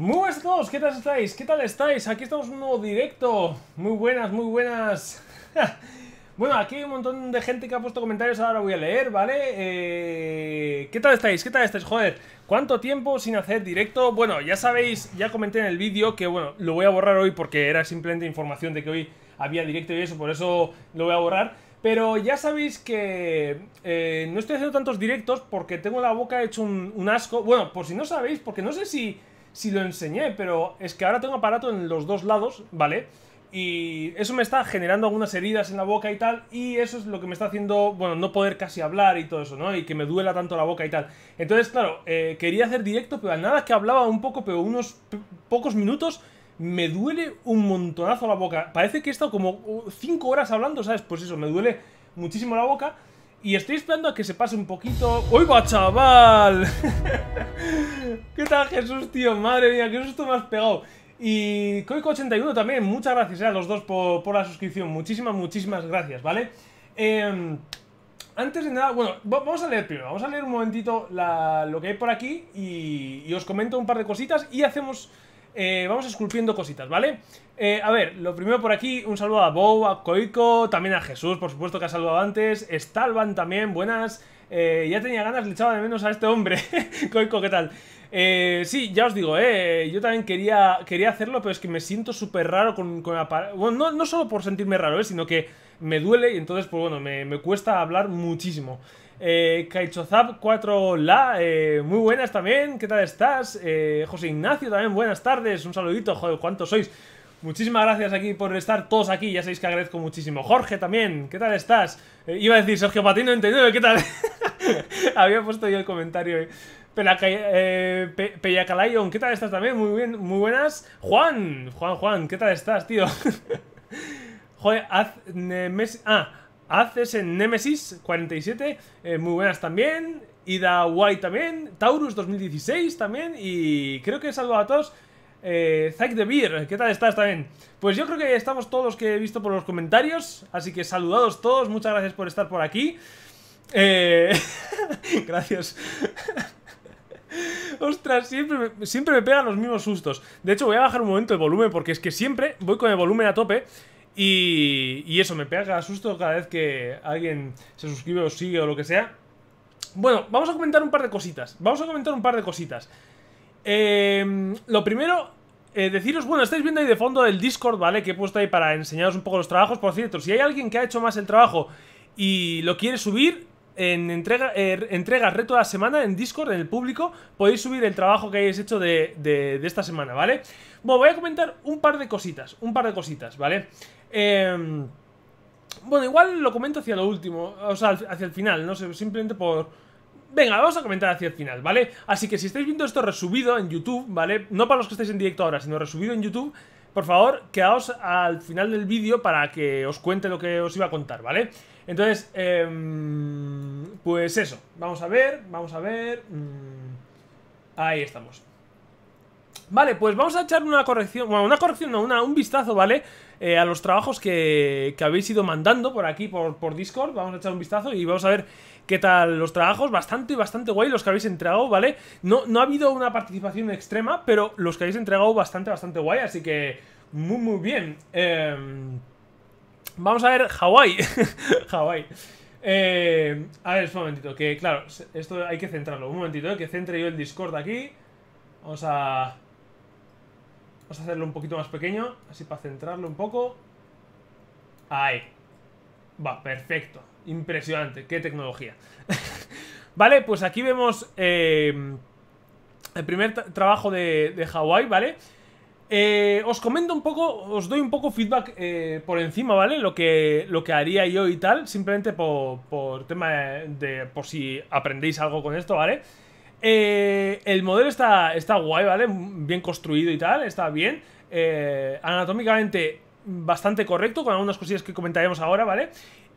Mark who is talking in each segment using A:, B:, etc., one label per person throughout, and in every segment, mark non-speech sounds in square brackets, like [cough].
A: Muy buenas ¿qué tal estáis? ¿Qué tal estáis? Aquí estamos en un nuevo directo. Muy buenas, muy buenas. [laughs] bueno, aquí hay un montón de gente que ha puesto comentarios, ahora voy a leer, ¿vale? Eh, ¿Qué tal estáis? ¿Qué tal estáis? Joder, ¿cuánto tiempo sin hacer directo? Bueno, ya sabéis, ya comenté en el vídeo que, bueno, lo voy a borrar hoy porque era simplemente información de que hoy había directo y eso, por eso lo voy a borrar. Pero ya sabéis que eh, no estoy haciendo tantos directos porque tengo la boca hecho un asco. Bueno, por si no sabéis, porque no sé si si lo enseñé, pero es que ahora tengo aparato en los dos lados, ¿vale? Y eso me está generando algunas heridas en la boca y tal, y eso es lo que me está haciendo, bueno, no poder casi hablar y todo eso, ¿no? Y que me duela tanto la boca y tal. Entonces, claro, eh, quería hacer directo, pero nada que hablaba un poco, pero unos pocos minutos me duele un montonazo la boca. Parece que he estado como 5 uh, horas hablando, ¿sabes? Pues eso, me duele muchísimo la boca. Y estoy esperando a que se pase un poquito... ¡Uy, va, chaval! [laughs] ¿Qué tal, Jesús, tío? Madre mía, qué susto me has pegado. Y Coico81 también, muchas gracias eh, a los dos por, la suscripción. Muchísimas, muchísimas gracias, ¿vale? Em, antes de nada, bueno, vamos a leer primero. Vamos a leer un momentito lo que hay por aquí y, y os comento un par de cositas y hacemos eh, vamos esculpiendo cositas, ¿vale? Eh, a ver, lo primero por aquí, un saludo a Bow, a Koiko, también a Jesús, por supuesto que ha saludado antes, Stalban también, buenas, eh, ya tenía ganas, le echaba de menos a este hombre, [laughs] Koiko, ¿qué tal? sí, ya os digo, yo también quería, quería hacerlo, pero es que me siento súper raro con, con bueno, no, no, solo por sentirme raro, sino que me duele y entonces, pues bueno, me, me cuesta hablar muchísimo. Eh, Kaichozap 4La, eh, muy buenas también, ¿qué tal estás? Eh, José Ignacio también, buenas tardes, un saludito, joder, ¿cuántos sois? Muchísimas gracias aquí por estar todos aquí, ya sabéis que agradezco muchísimo. Jorge también, ¿qué tal estás? Eh, iba a decir Sergio Patino Entendido, ¿qué tal? [laughs] Había puesto yo el comentario. Eh. Peyacalayon, ¿qué tal estás también? Muy bien, muy buenas. Juan, Juan, Juan, ¿qué tal estás, tío? [laughs] joder, haz... Eh, ah, Haces en Nemesis 47, eh, muy buenas también. Ida White también. Taurus 2016 también. Y creo que he a todos. Eh, Zack de Beer, ¿qué tal estás también? Pues yo creo que estamos todos los que he visto por los comentarios. Así que saludados todos, muchas gracias por estar por aquí. Eh, [laughs] gracias. [laughs] Ostras, siempre, siempre me pegan los mismos sustos. De hecho, voy a bajar un momento el volumen porque es que siempre voy con el volumen a tope y, eso, me pega a susto cada vez que alguien se suscribe o sigue o lo que sea. Bueno, vamos a comentar un par de cositas. Vamos a comentar un par de cositas. Em, lo primero, eh, deciros, bueno, estáis viendo ahí de fondo el Discord, ¿vale? Que he puesto ahí para enseñaros un poco los trabajos. Por cierto, si hay alguien que ha hecho más el trabajo y lo quiere subir, en entrega, er, entrega reto de la semana en Discord, en el público, podéis subir el trabajo que hayáis hecho de, de, esta semana, ¿vale? Bueno, voy a comentar un par de cositas, un par de cositas, ¿vale? Eh, bueno, igual lo comento hacia lo último, o sea, hacia el final, no sé, simplemente por... Venga, vamos a comentar hacia el final, ¿vale? Así que si estáis viendo esto resubido en YouTube, ¿vale? No para los que estáis en directo ahora, sino resubido en YouTube, por favor, quedaos al final del vídeo para que os cuente lo que os iba a contar, ¿vale? Entonces, eh, pues eso, vamos a ver, vamos a ver... Mm, ahí estamos. Vale, pues vamos a echar una corrección, bueno, una corrección, no, un vistazo, ¿vale? Eh, a los trabajos que, habéis ido mandando por aquí, por, Discord. Vamos a echar un vistazo y vamos a ver qué tal los trabajos. Bastante, bastante guay los que habéis entregado, ¿vale? No, no ha habido una participación extrema, pero los que habéis entregado bastante, bastante guay. Así que muy, muy bien. Em, vamos a ver Hawái. [laughs] Hawái. Eh, a ver, un momentito, que claro, esto hay que centrarlo. Un momentito, eh, que centre yo el Discord aquí. Vamos a... Vamos a hacerlo un poquito más pequeño, así para centrarlo un poco. Ahí. Va, perfecto. Impresionante. Qué tecnología. [laughs] vale, pues aquí vemos eh, el primer trabajo de, Hawái, ¿vale? Eh, os comento un poco, os doy un poco feedback eh, por encima, ¿vale? Lo que, lo que haría yo y tal, simplemente por, tema de, por si aprendéis algo con esto, ¿vale? vale eh, el modelo está, está guay, ¿vale? Bien construido y tal, está bien. Eh, anatómicamente bastante correcto, con algunas cosillas que comentaremos ahora, ¿vale?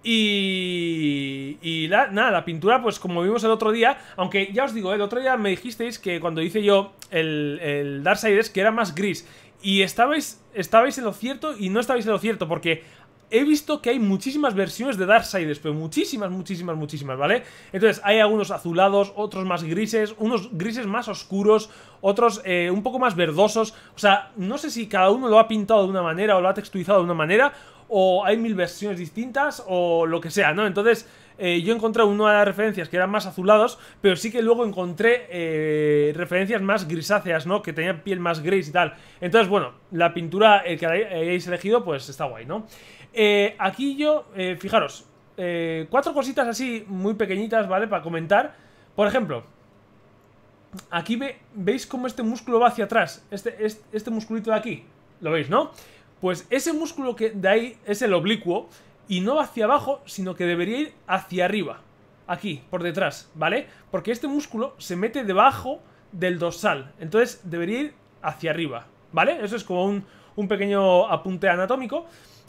A: Y, la, nada, la pintura, pues como vimos el otro día, aunque ya os digo, ¿eh? el otro día me dijisteis que cuando hice yo el, el Darksiders que era más gris. Y estabais, estabais en lo cierto y no estabais en lo cierto, porque he visto que hay muchísimas versiones de Darksiders, pero muchísimas, muchísimas, muchísimas, ¿vale? Entonces hay algunos azulados, otros más grises, unos grises más oscuros, otros eh, un poco más verdosos. O sea, no sé si cada uno lo ha pintado de una manera o lo ha texturizado de una manera, o hay mil versiones distintas, o lo que sea, ¿no? Entonces... Eh, yo encontré una de las referencias que eran más azulados, pero sí que luego encontré eh, referencias más grisáceas, ¿no? Que tenían piel más gris y tal. Entonces, bueno, la pintura el que hayáis elegido, pues está guay, ¿no? Eh, aquí yo, eh, fijaros, eh, cuatro cositas así muy pequeñitas, ¿vale? Para comentar. Por ejemplo, aquí veis cómo este músculo va hacia atrás. Este, este, este musculito de aquí. ¿Lo veis, no? Pues ese músculo que de ahí es el oblicuo y no va hacia abajo, sino que debería ir hacia arriba. Aquí, por detrás, ¿vale? Porque este músculo se mete debajo del dorsal. Entonces debería ir hacia arriba, ¿vale? Eso es como un, un pequeño apunte anatómico.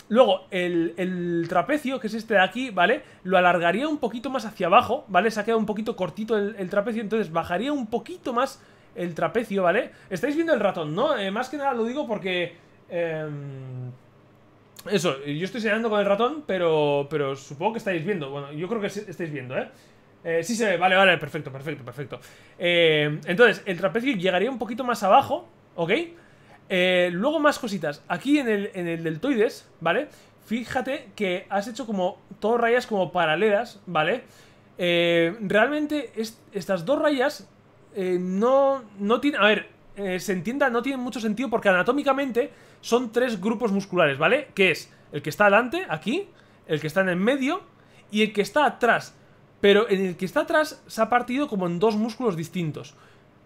A: Luego, el, trapecio, que es este de aquí, ¿vale? Lo alargaría un poquito más hacia abajo, ¿vale? Se ha quedado un poquito cortito el, trapecio, entonces bajaría un poquito más el trapecio, ¿vale? Estáis viendo el ratón, ¿no? Eh, más que nada lo digo porque... Em, eso, yo estoy señalando con el ratón, pero, pero supongo que estáis viendo. Bueno, yo creo que estáis viendo, ¿eh? ¿eh? sí se ve, vale, vale, perfecto, perfecto, perfecto. Eh, entonces, el trapecio llegaría un poquito más abajo, ¿ok? Eh, luego más cositas. Aquí en el, en deltoides, ¿vale? Fíjate que has hecho como dos rayas como paralelas, ¿vale? Eh, realmente estas dos rayas eh, no, no tienen... A ver, se entienda, no tienen mucho sentido porque anatómicamente son tres grupos musculares, ¿vale? Que es el que está delante, aquí, el que está en el medio y el que está atrás. Pero en el que está atrás se ha partido como en dos músculos distintos.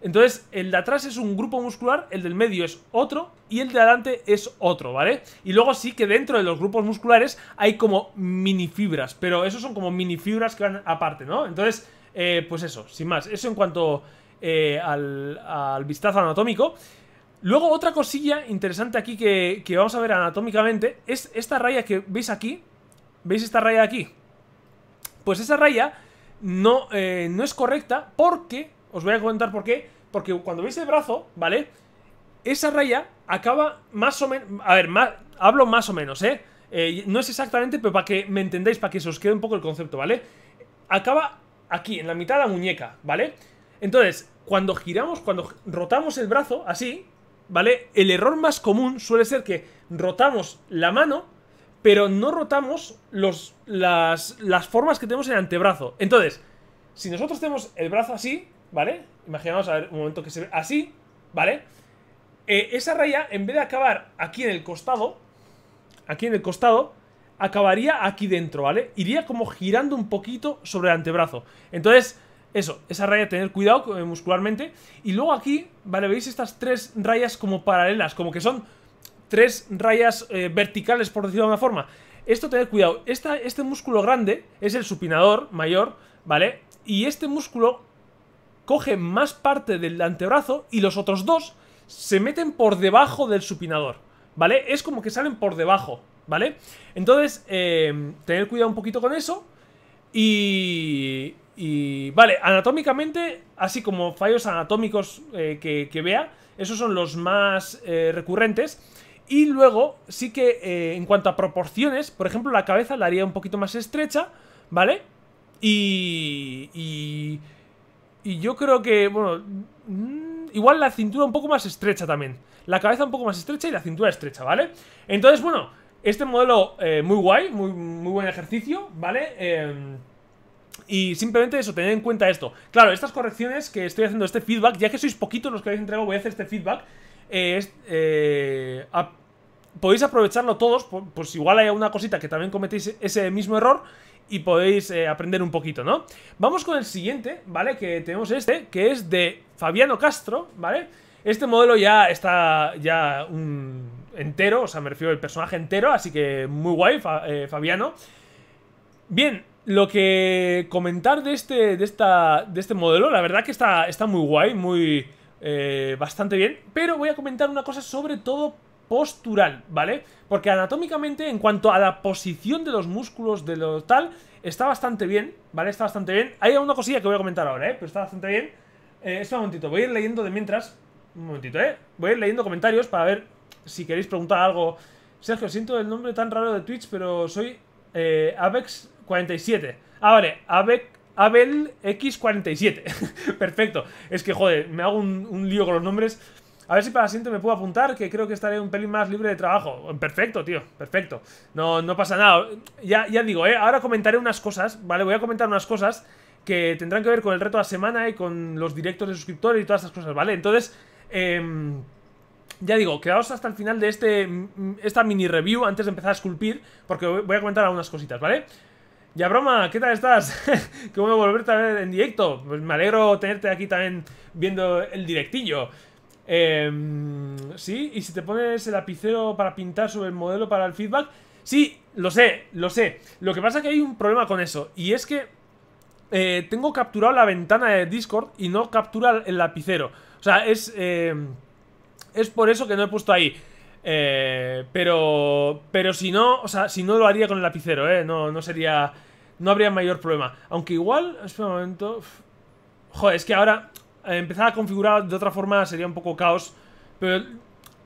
A: Entonces, el de atrás es un grupo muscular, el del medio es otro y el de adelante es otro, ¿vale? Y luego sí que dentro de los grupos musculares hay como minifibras, pero esos son como minifibras que van aparte, ¿no? Entonces, eh, pues eso, sin más. Eso en cuanto eh, al, al, vistazo anatómico. Luego, otra cosilla interesante aquí que, vamos a ver anatómicamente es esta raya que veis aquí. ¿Veis esta raya aquí? Pues esa raya no, eh, no es correcta porque os voy a comentar por qué. Porque cuando veis el brazo, ¿vale? Esa raya acaba más o menos... A ver, hablo más o menos, ¿eh? eh no es exactamente, pero para que me entendáis, para que se os quede un poco el concepto, ¿vale? Acaba aquí, en la mitad de la muñeca, ¿vale? Entonces, cuando giramos, cuando rotamos el brazo, así, ¿vale? El error más común suele ser que rotamos la mano, pero no rotamos los, las, las formas que tenemos en el antebrazo. Entonces, si nosotros tenemos el brazo así, ¿vale? Imaginamos, a ver, un momento que se ve así, ¿vale? Eh, esa raya, en vez de acabar aquí en el costado, aquí en el costado, acabaría aquí dentro, ¿vale? Iría como girando un poquito sobre el antebrazo. Entonces, eso, esa raya, tener cuidado eh, muscularmente. Y luego aquí, ¿vale? ¿Veis estas tres rayas como paralelas? Como que son tres rayas eh, verticales, por decirlo de una forma. Esto, tener cuidado. este músculo grande es el supinador mayor, ¿vale? Y este músculo coge más parte del antebrazo y los otros dos se meten por debajo del supinador, ¿vale? Es como que salen por debajo, ¿vale? Entonces, eh, tener cuidado un poquito con eso y... Y vale, anatómicamente, así como fallos anatómicos eh, que, vea, esos son los más eh, recurrentes. Y luego, sí que eh, en cuanto a proporciones, por ejemplo, la cabeza la haría un poquito más estrecha, ¿vale? Y. y y yo creo que, bueno, mm, igual la cintura un poco más estrecha también. La cabeza un poco más estrecha y la cintura estrecha, ¿vale? Entonces, bueno, este modelo eh, muy guay, muy, buen ejercicio, ¿vale? Eh, y simplemente eso, Tener en cuenta esto. Claro, estas correcciones que estoy haciendo, este feedback, ya que sois poquitos los que habéis entregado, voy a hacer este feedback. Eh, eh, podéis aprovecharlo todos, pues igual hay una cosita que también cometéis ese mismo error y podéis eh, aprender un poquito, ¿no? Vamos con el siguiente, ¿vale? Que tenemos este, que es de Fabiano Castro, ¿vale? Este modelo ya está ya un entero, o sea, me refiero al personaje entero, así que muy guay, eh, Fabiano. Bien, lo que comentar de este, de esta, de este modelo, la verdad que está, está muy guay, muy... Eh, bastante bien, pero voy a comentar una cosa sobre todo postural, ¿vale? Porque anatómicamente, en cuanto a la posición de los músculos de lo tal, está bastante bien, ¿vale? Está bastante bien. Hay una cosilla que voy a comentar ahora, ¿eh? Pero está bastante bien. Eh, espera un momentito, voy a ir leyendo de mientras. Un momentito, ¿eh? Voy a ir leyendo comentarios para ver si queréis preguntar algo. Sergio, siento el nombre tan raro de Twitch, pero soy eh, Avex47. Ah, vale, Avex... Abel X47. [laughs] Perfecto. Es que, joder, me hago un lío con los nombres. A ver si para la siguiente me puedo apuntar, que creo que estaré un pelín más libre de trabajo. Perfecto, tío, perfecto. No, no pasa nada. Ya, ya digo, ¿eh? Ahora comentaré unas cosas, ¿vale? Voy a comentar unas cosas que tendrán que ver con el reto de la semana y con los directos de suscriptores y todas esas cosas, ¿vale? Entonces, em, ya digo, quedaos hasta el final de este, esta mini review antes de empezar a esculpir, porque voy a comentar algunas cositas, ¿vale? Ya broma, ¿qué tal estás? Qué [laughs] bueno volverte a ver en directo. Pues me alegro tenerte aquí también viendo el directillo. Eh, sí, y si te pones el lapicero para pintar sobre el modelo para el feedback. Sí, lo sé, lo sé. Lo que pasa es que hay un problema con eso. Y es que eh, tengo capturado la ventana de Discord y no captura el lapicero. O sea, es... Eh, es por eso que no he puesto ahí. Eh, pero... Pero si no... O sea, si no lo haría con el lapicero, ¿eh? No, no sería... No habría mayor problema. Aunque igual... Espera un momento... Joder, es que ahora... Eh, empezar a configurar de otra forma sería un poco caos. Pero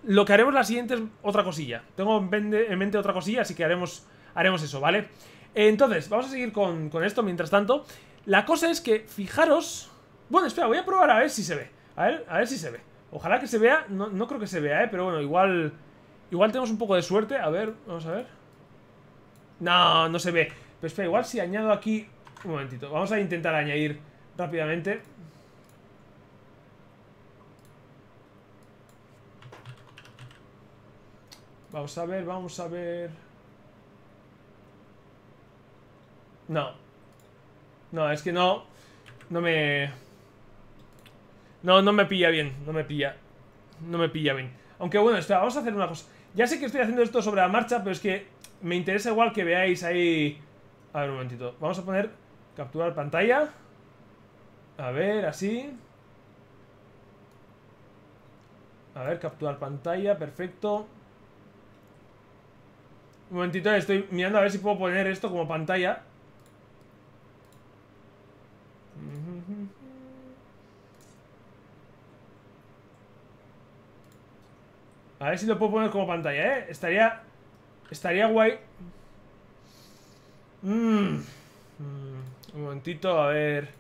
A: lo que haremos la siguiente es otra cosilla. Tengo en mente otra cosilla, así que haremos, haremos eso, ¿vale? Entonces, vamos a seguir con, esto mientras tanto. La cosa es que, fijaros... Bueno, espera, voy a probar a ver si se ve. A ver, a ver si se ve. Ojalá que se vea. No, no creo que se vea, ¿eh? Pero bueno, igual... Igual tenemos un poco de suerte. A ver, vamos a ver. No, no se ve. Pero espera, igual si añado aquí... Un momentito. Vamos a intentar añadir rápidamente Vamos a ver, vamos a ver... No. No, es que no. No me... No, no me pilla bien. No me pilla. No me pilla bien. Aunque bueno, espera, vamos a hacer una cosa. Ya sé que estoy haciendo esto sobre la marcha, pero es que me interesa igual que veáis ahí... A ver, un momentito. Vamos a poner capturar pantalla. A ver, así. A ver, capturar pantalla, perfecto. Un momentito, estoy mirando a ver si puedo poner esto como pantalla. A ver si lo puedo poner como pantalla, ¿eh? Estaría... Estaría guay. Un momentito, a ver...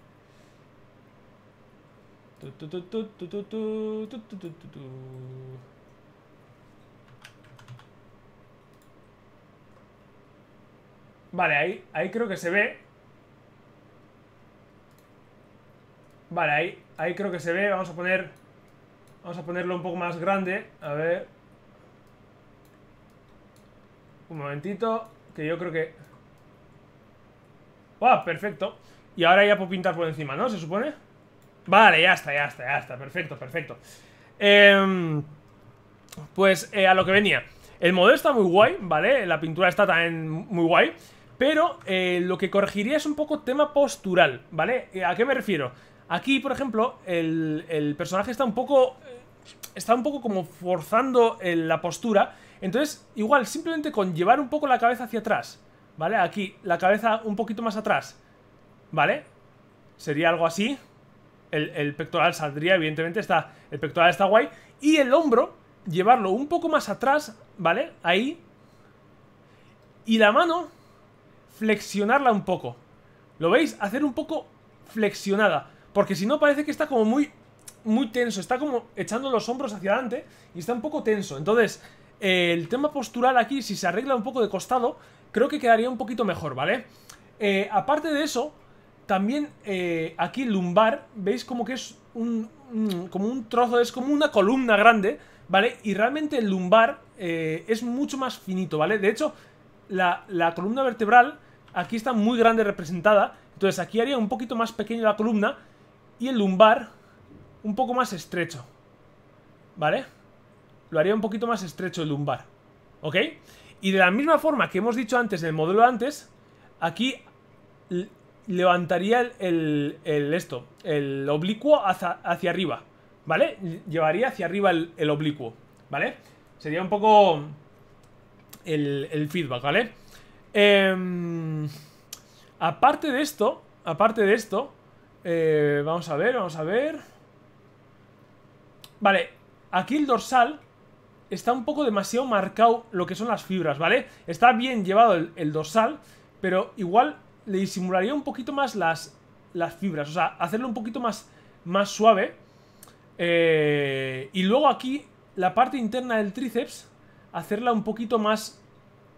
A: Vale, ahí, ahí creo que se ve. Vale, ahí, ahí creo que se ve. Vamos a poner... Vamos a ponerlo un poco más grande. A ver... Un momentito, que yo creo que... ¡Wow! Perfecto. Y ahora ya puedo pintar por encima, ¿no? ¿Se supone? Vale, ya está, ya está, ya está. Perfecto, perfecto. Em, pues eh, a lo que venía. El modelo está muy guay, ¿vale? La pintura está también muy guay. Pero eh, lo que corregiría es un poco tema postural, ¿vale? Eh, ¿A qué me refiero? Aquí, por ejemplo, el, personaje está un poco... Eh, está un poco como forzando la postura. Entonces, igual, simplemente con llevar un poco la cabeza hacia atrás, ¿vale? Aquí, la cabeza un poquito más atrás, ¿vale? Sería algo así. El, pectoral saldría, evidentemente, está, el pectoral está guay. Y el hombro, llevarlo un poco más atrás, ¿vale? Ahí. Y la mano, flexionarla un poco. ¿Lo veis? Hacer un poco flexionada. Porque si no parece que está como muy, muy tenso. Está como echando los hombros hacia adelante y está un poco tenso. Entonces, eh, el tema postural aquí, si se arregla un poco de costado, creo que quedaría un poquito mejor, ¿vale? Eh, aparte de eso, también Aquí eh, aquí lumbar, veis como que es un, mm, como un trozo, es como una columna grande, ¿vale? Y realmente el lumbar es mucho más finito, ¿vale? De hecho, la, la columna vertebral aquí está muy grande representada, entonces aquí haría un poquito más pequeño la columna y el lumbar un poco más estrecho, ¿vale? Lo haría un poquito más estrecho el lumbar, ¿ok? Y de la misma forma que hemos dicho antes, en el modelo antes, aquí levantaría el, el, esto, el oblicuo hacia, arriba, ¿vale? Llevaría hacia arriba el, el oblicuo, ¿vale? Sería un poco el, feedback, ¿vale? Em, aparte de esto, aparte de esto, eh, vamos a ver, vamos a ver. Vale, aquí el dorsal está un poco demasiado marcado lo que son las fibras, ¿vale? Está bien llevado el, dorsal, pero igual le disimularía un poquito más las, las fibras, o sea, hacerlo un poquito más, más suave. Eh, y luego aquí, la parte interna del tríceps, hacerla un poquito más,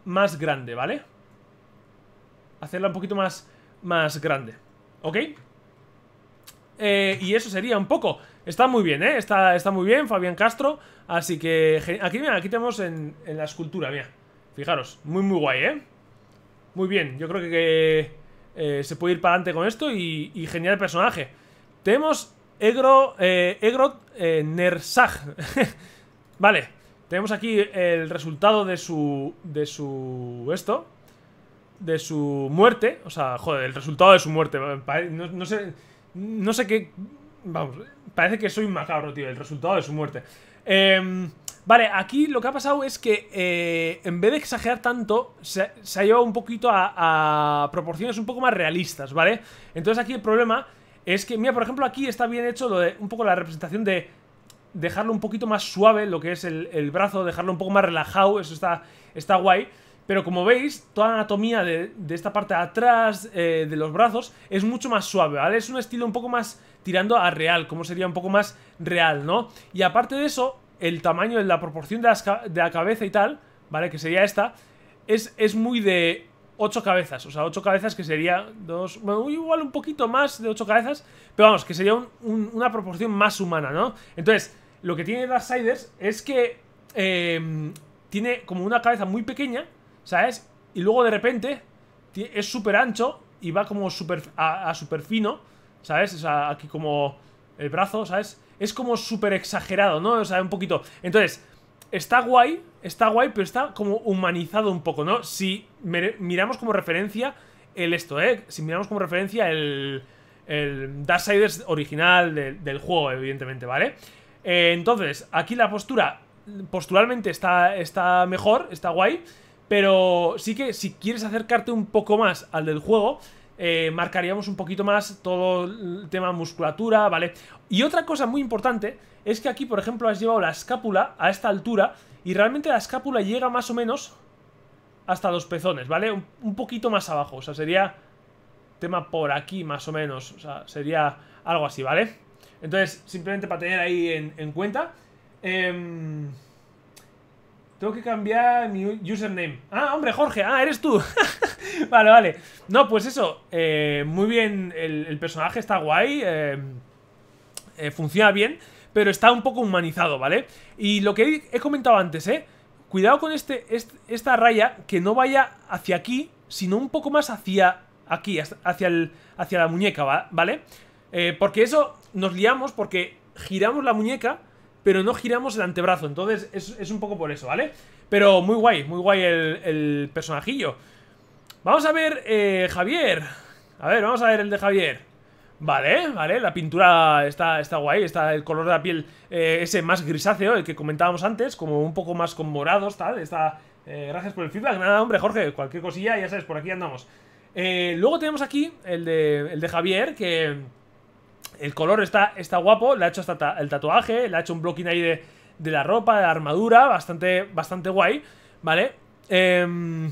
A: más grande, ¿vale? hacerla un poquito más, más grande. ¿Ok? Eh, y eso sería un poco. Está muy bien, ¿eh? Está, está muy bien, Fabián Castro. Así que aquí, mira, aquí tenemos en, la escultura, mira. Fijaros, muy, muy guay, ¿eh? Muy bien, yo creo que eh, se puede ir para adelante con esto y, genial personaje. Tenemos Egro, eh, eh Nersag. [laughs] vale, tenemos aquí el resultado de su... De su... Esto de su muerte, o sea, joder, el resultado de su muerte, eh, no, sé, no sé qué, vamos, parece que soy un macabro, tío, el resultado de su muerte. Em, vale, aquí lo que ha pasado es que eh, en vez de exagerar tanto, se, ha llevado un poquito a, proporciones un poco más realistas, ¿vale? Entonces aquí el problema es que, mira, por ejemplo, aquí está bien hecho lo de, un poco la representación de dejarlo un poquito más suave, lo que es el, el brazo, dejarlo un poco más relajado, eso está, está guay. Pero como veis, toda la anatomía de, esta parte de atrás, eh, de los brazos, es mucho más suave, ¿vale? Es un estilo un poco más tirando a real, como sería un poco más real, ¿no? Y aparte de eso, el tamaño, la proporción de, la cabeza y tal, ¿vale? Que sería esta, es, es muy de 8 cabezas, o sea, 8 cabezas que sería 2... bueno, igual un poquito más de 8 cabezas, pero vamos, que sería una proporción más humana, ¿no? Entonces, lo que tiene Darksiders es que eh, tiene como una cabeza muy pequeña, ¿sabes? Y luego de repente es súper ancho y va como super, a, súper fino, ¿sabes? O sea, aquí como el brazo, ¿sabes? Es como súper exagerado, ¿no? O sea, un poquito... Entonces, está guay, está guay, pero está como humanizado un poco, ¿no? Si miramos como referencia el esto, ¿eh? Si miramos como referencia el, el Darksiders original del juego, evidentemente, ¿vale? Eh, entonces, aquí la postura, posturalmente está, está mejor, está guay. Pero sí que si quieres acercarte un poco más al del juego, eh, marcaríamos un poquito más todo el tema musculatura, ¿vale? Y otra cosa muy importante es que aquí, por ejemplo, has llevado la escápula a esta altura y realmente la escápula llega más o menos hasta los pezones, ¿vale? Un, poquito más abajo, o sea, sería tema por aquí más o menos, o sea, sería algo así, ¿vale? Entonces, simplemente para tener ahí en, en cuenta... Eh, tengo que cambiar mi username. Ah, hombre, Jorge, ah, eres tú. [laughs] vale, vale. No, pues eso, eh, muy bien, el, personaje está guay, eh, eh, funciona bien, pero está un poco humanizado, ¿vale? Y lo que he, comentado antes, ¿eh? Cuidado con este, esta raya que no vaya hacia aquí, sino un poco más hacia aquí, hacia, el, hacia la muñeca, ¿vale? porque eso nos liamos porque giramos la muñeca pero no giramos el antebrazo. Entonces es, un poco por eso, ¿vale? Pero muy guay, muy guay el, personajillo. Vamos a ver, eh, Javier. A ver, vamos a ver el de Javier. Vale, vale, la pintura está, está guay, está el color de la piel eh, ese más grisáceo, el que comentábamos antes, como un poco más con morados, tal, está... Eh, gracias por el feedback, nada, hombre, Jorge, cualquier cosilla, ya sabes, por aquí andamos. luego tenemos aquí el el de Javier, que... El color está, está guapo, le ha hecho hasta el tatuaje, le ha hecho un blocking ahí de, la ropa, de la armadura, bastante, bastante guay, ¿vale? Em,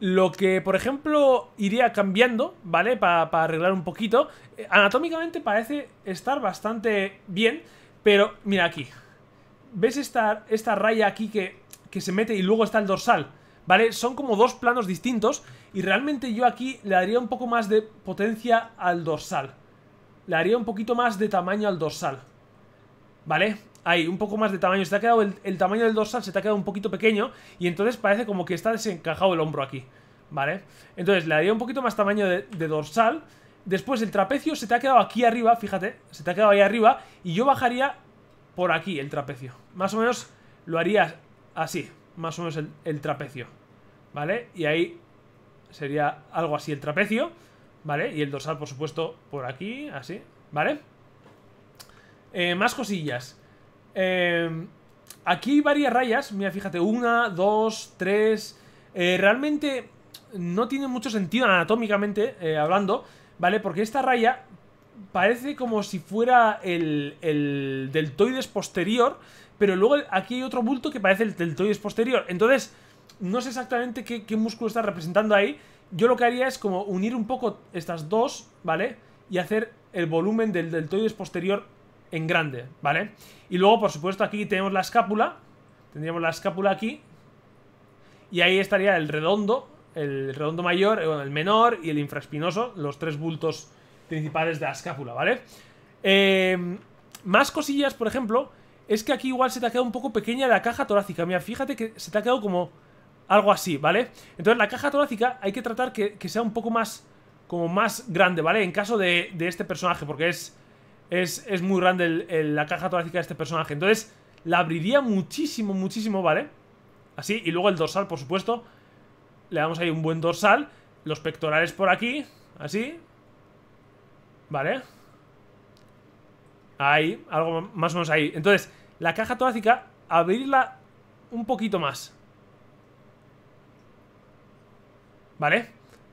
A: lo que, por ejemplo, iría cambiando, ¿vale? Para arreglar un poquito. Eh, anatómicamente parece estar bastante bien, pero mira aquí. ¿Ves esta, esta raya aquí que, que se mete y luego está el dorsal? ¿Vale? Son como dos planos distintos y realmente yo aquí le daría un poco más de potencia al dorsal, le haría un poquito más de tamaño al dorsal. ¿Vale? Ahí, un poco más de tamaño. Se ha quedado el, tamaño del dorsal, se te ha quedado un poquito pequeño. Y entonces parece como que está desencajado el hombro aquí. ¿Vale? Entonces le haría un poquito más tamaño de, dorsal. Después el trapecio se te ha quedado aquí arriba, fíjate. Se te ha quedado ahí arriba. Y yo bajaría por aquí el trapecio. Más o menos lo haría así. Más o menos el, el trapecio. ¿Vale? Y ahí sería algo así el trapecio. ¿Vale? Y el dorsal, por supuesto, por aquí, así, ¿vale? Eh, más cosillas. Eh, aquí varias rayas, mira, fíjate, una, dos, tres... Eh, realmente no tiene mucho sentido anatómicamente eh, hablando, ¿vale? Porque esta raya parece como si fuera el, el deltoides posterior, pero luego aquí hay otro bulto que parece el deltoides posterior. Entonces, no sé exactamente qué, qué músculo está representando ahí, yo lo que haría es como unir un poco estas dos, ¿vale? Y hacer el volumen del deltoides posterior en grande, ¿vale? Y luego, por supuesto, aquí tenemos la escápula. Tendríamos la escápula aquí. Y ahí estaría el redondo, el redondo mayor, eh, el menor y el infraespinoso, los tres bultos principales de la escápula, ¿vale? Em, más cosillas, por ejemplo, es que aquí igual se te ha quedado un poco pequeña la caja torácica. Mira, fíjate que se te ha quedado como algo así, ¿vale? Entonces la caja torácica hay que tratar que, sea un poco más... Como más grande, ¿vale? En caso de, este personaje, porque es... Es, muy grande la caja torácica de este personaje. Entonces la abriría muchísimo, muchísimo, ¿vale? Así, y luego el dorsal, por supuesto. Le damos ahí un buen dorsal. Los pectorales por aquí, así. Vale. Ahí, algo más o menos ahí. Entonces, la caja torácica, abrirla un poquito más. ¿vale?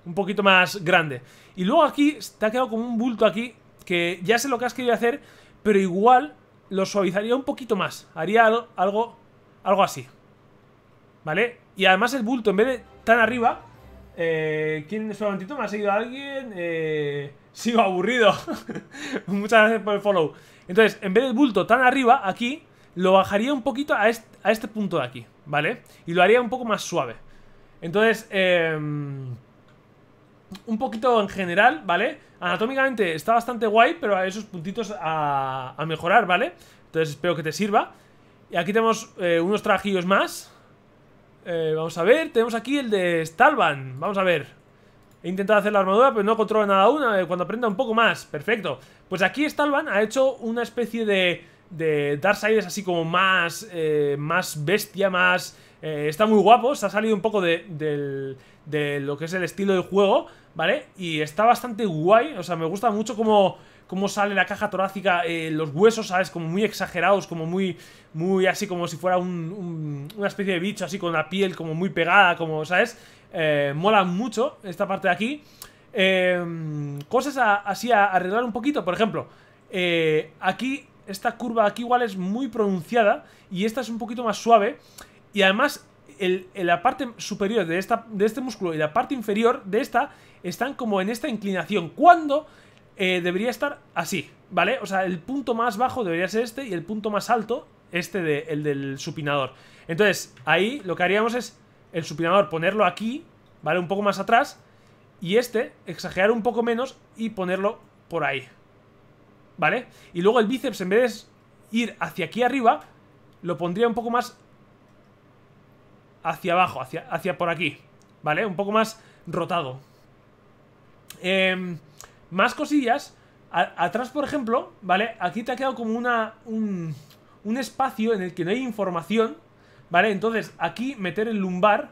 A: Un poquito más grande. Y luego aquí te ha quedado como un bulto aquí que ya sé lo que has querido hacer, pero igual lo suavizaría un poquito más. Haría algo, algo, así. ¿Vale? Y además el bulto, en vez de tan arriba... Eh, ¿Quién es un ¿Me ha seguido alguien? Eh, sigo aburrido. [laughs] Muchas gracias por el follow. Entonces, en vez del bulto tan arriba, aquí, lo bajaría un poquito a a este punto de aquí, ¿vale? Y lo haría un poco más suave. Entonces, eh, un poquito en general, ¿vale? Anatómicamente está bastante guay, pero hay esos puntitos a, mejorar, ¿vale? Entonces espero que te sirva. Y aquí tenemos eh, unos trajillos más. Eh, vamos a ver, tenemos aquí el de Stalban. Vamos a ver. He intentado hacer la armadura, pero no controla nada una. Cuando aprenda un poco más, perfecto. Pues aquí Stalban ha hecho una especie de, de Darksiders así como más, eh, más bestia, más eh, está muy guapo, se ha salido un poco de, lo que es el estilo del juego, ¿vale? Y está bastante guay, o sea, me gusta mucho cómo, sale la caja torácica, eh, los huesos, ¿sabes? Como muy exagerados, como muy, muy así, como si fuera una especie de bicho, así con la piel como muy pegada, como, ¿sabes? Eh, mola mucho esta parte de aquí. Em, cosas así a arreglar un poquito, por ejemplo, aquí, esta curva aquí igual es muy pronunciada y esta es un poquito más suave. Y además, la parte superior de, este músculo y la parte inferior de esta están como en esta inclinación. ¿Cuándo eh, debería estar así, ¿vale? O sea, el punto más bajo debería ser este y el punto más alto, este el del supinador. Entonces, ahí lo que haríamos es el supinador ponerlo aquí, ¿vale? Un poco más atrás. Y este, exagerar un poco menos y ponerlo por ahí. ¿Vale? Y luego el bíceps, en vez de ir hacia aquí arriba, lo pondría un poco más hacia abajo, hacia, hacia por aquí. ¿Vale? Un poco más rotado. Em, más cosillas. atrás, por ejemplo, ¿vale? Aquí te ha quedado como una, un, espacio en el que no hay información. ¿Vale? Entonces, aquí meter el lumbar.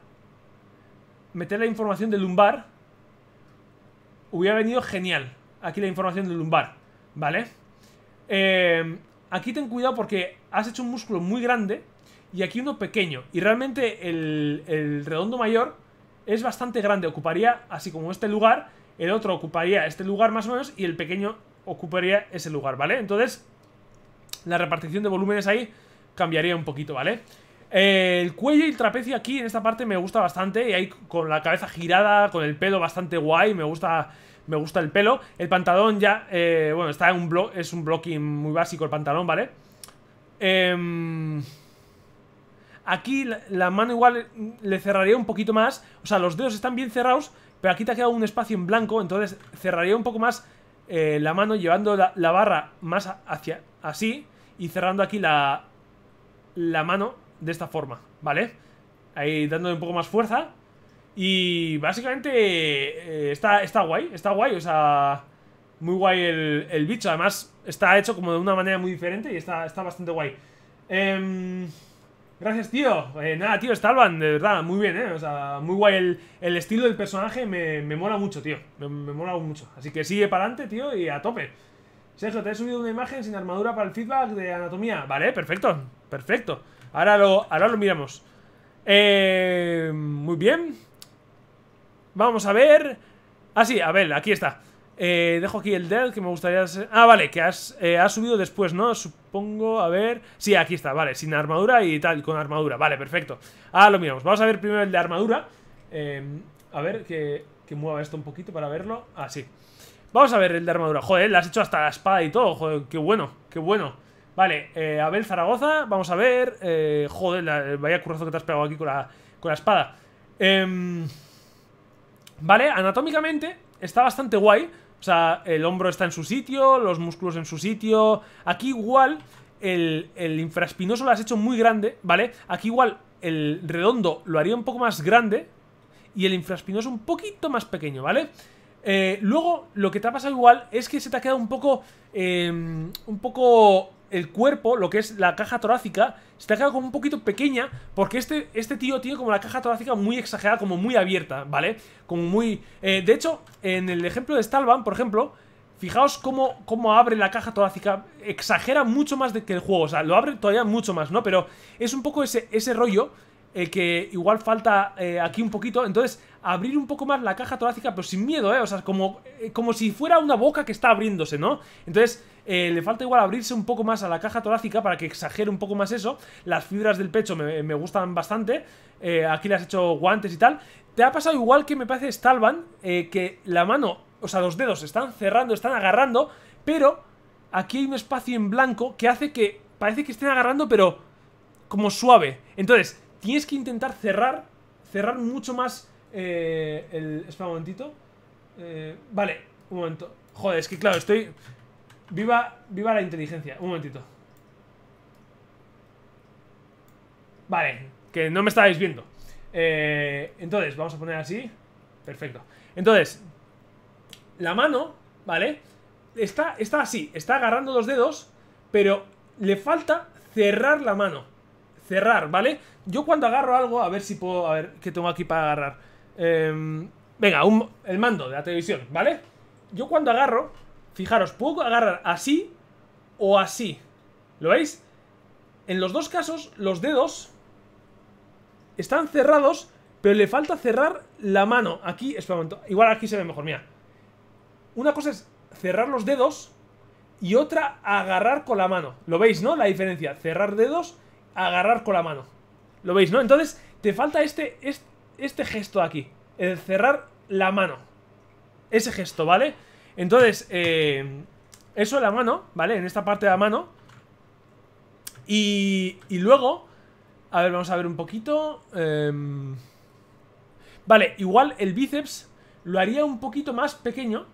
A: Meter la información del lumbar. Hubiera venido genial. Aquí la información del lumbar. ¿Vale? Em, aquí ten cuidado porque has hecho un músculo muy grande y aquí uno pequeño. Y realmente el, redondo mayor es bastante grande. Ocuparía, así como este lugar, el otro ocuparía este lugar más o menos y el pequeño ocuparía ese lugar, ¿vale? Entonces, la repartición de volúmenes ahí cambiaría un poquito, ¿vale? El cuello y el trapecio aquí en esta parte me gusta bastante. Y ahí con la cabeza girada, con el pelo bastante guay, me gusta, me gusta el pelo. El pantalón ya, eh, bueno, está en un blo es un blocking muy básico el pantalón, ¿vale? Eh, Aquí la, mano igual le cerraría un poquito más. O sea, los dedos están bien cerrados, pero aquí te ha quedado un espacio en blanco, entonces cerraría un poco más eh, la mano llevando la, barra más hacia así y cerrando aquí la, la mano de esta forma, ¿vale? Ahí dándole un poco más fuerza. Y básicamente eh, está, está guay, está guay, o sea, muy guay el, bicho. Además, está hecho como de una manera muy diferente y está, está bastante guay. Eh, Gracias, tío. Eh, nada, tío, Stalban, de verdad, muy bien, ¿eh? O sea, muy guay. El, estilo del personaje me, me mola mucho, tío. Me, mola mucho. Así que sigue para adelante, tío, y a tope. Sergio, te he subido una imagen sin armadura para el feedback de anatomía. Vale, perfecto. Perfecto. Ahora lo, ahora lo miramos. Eh, muy bien. Vamos a ver. Ah, sí, a ver, aquí está. Eh, dejo aquí el del que me gustaría... Ah, vale, que eh, has, subido después, ¿no? Supongo, a ver... Sí, aquí está, vale, sin armadura y tal, con armadura. Vale, perfecto. Ah, lo miramos. Vamos a ver primero el de armadura. Eh, a ver, que, mueva esto un poquito para verlo. Ah, sí. Vamos a ver el de armadura. Joder, le has hecho hasta la espada y todo. Joder, qué bueno, qué bueno. Vale, Abel Zaragoza, vamos a ver. joder, vaya currazo que te has pegado aquí con la, con la espada. Em, vale, anatómicamente está bastante guay. O sea, el hombro está en su sitio, los músculos en su sitio. Aquí igual el, infraspinoso infraespinoso lo has hecho muy grande, ¿vale? Aquí igual el redondo lo haría un poco más grande y el infraespinoso un poquito más pequeño, ¿vale? Eh, luego, lo que te ha pasado igual es que se te ha quedado un poco... Em, un poco el cuerpo, lo que es la caja torácica, se te ha quedado como un poquito pequeña, porque este, este tío tiene como la caja torácica muy exagerada, como muy abierta, ¿vale? Como muy... Eh, de hecho, en el ejemplo de Stalban, por ejemplo, fijaos cómo, abre la caja torácica, exagera mucho más de que el juego, o sea, lo abre todavía mucho más, ¿no? Pero es un poco ese, ese rollo el eh, que igual falta eh, aquí un poquito, entonces abrir un poco más la caja torácica, pero sin miedo, ¿eh? O sea, como, eh, como si fuera una boca que está abriéndose, ¿no? Entonces, eh, le falta igual abrirse un poco más a la caja torácica para que exagere un poco más eso. Las fibras del pecho me, gustan bastante. Eh, aquí le has hecho guantes y tal. Te ha pasado igual que me parece Stalvan, que la mano, o sea, los dedos están cerrando, están agarrando, pero aquí hay un espacio en blanco que hace que parece que estén agarrando, pero como suave. Entonces, tienes que intentar cerrar, cerrar mucho más eh, el, espera un momentito. Eh, vale, un momento. Joder, es que claro, estoy... Viva, viva la inteligencia. Un momentito. Vale, que no me estáis viendo. Eh, entonces, vamos a poner así. Perfecto. Entonces, la mano, ¿vale? Está, está así, está agarrando los dedos, pero le falta cerrar la mano. Cerrar, ¿vale? Yo cuando agarro algo, a ver si puedo... A ver, ¿qué tengo aquí para agarrar? Em, venga, el mando de la televisión, ¿vale? Yo cuando agarro, fijaros, puedo agarrar así o así. ¿Lo veis? En los dos casos, los dedos están cerrados, pero le falta cerrar la mano. Aquí, espera igual aquí se ve mejor, mira. Una cosa es cerrar los dedos y otra agarrar con la mano. ¿Lo veis, no? La diferencia, cerrar dedos, agarrar con la mano. ¿Lo veis, no? Entonces, te falta este, este este gesto aquí, el cerrar la mano. Ese gesto, ¿vale? Entonces, eh, eso de la mano, ¿vale? En esta parte de la mano. Y, y luego, a ver, vamos a ver un poquito. Em, vale, igual el bíceps lo haría un poquito más pequeño.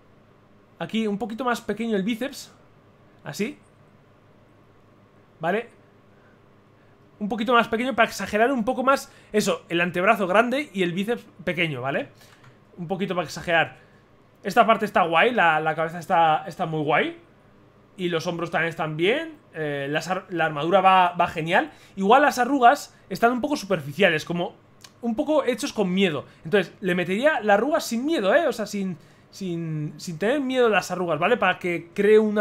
A: Aquí, un poquito más pequeño el bíceps. Así. ¿Vale? un poquito más pequeño para exagerar un poco más eso, el antebrazo grande y el bíceps pequeño, ¿vale? Un poquito para exagerar. Esta parte está guay, la, cabeza está, está muy guay. Y los hombros también están bien. Eh, la, armadura va, va genial. Igual las arrugas están un poco superficiales, como un poco hechos con miedo. Entonces, le metería la arruga sin miedo, ¿eh? O sea, sin, sin, tener miedo a las arrugas, ¿vale? Para que cree un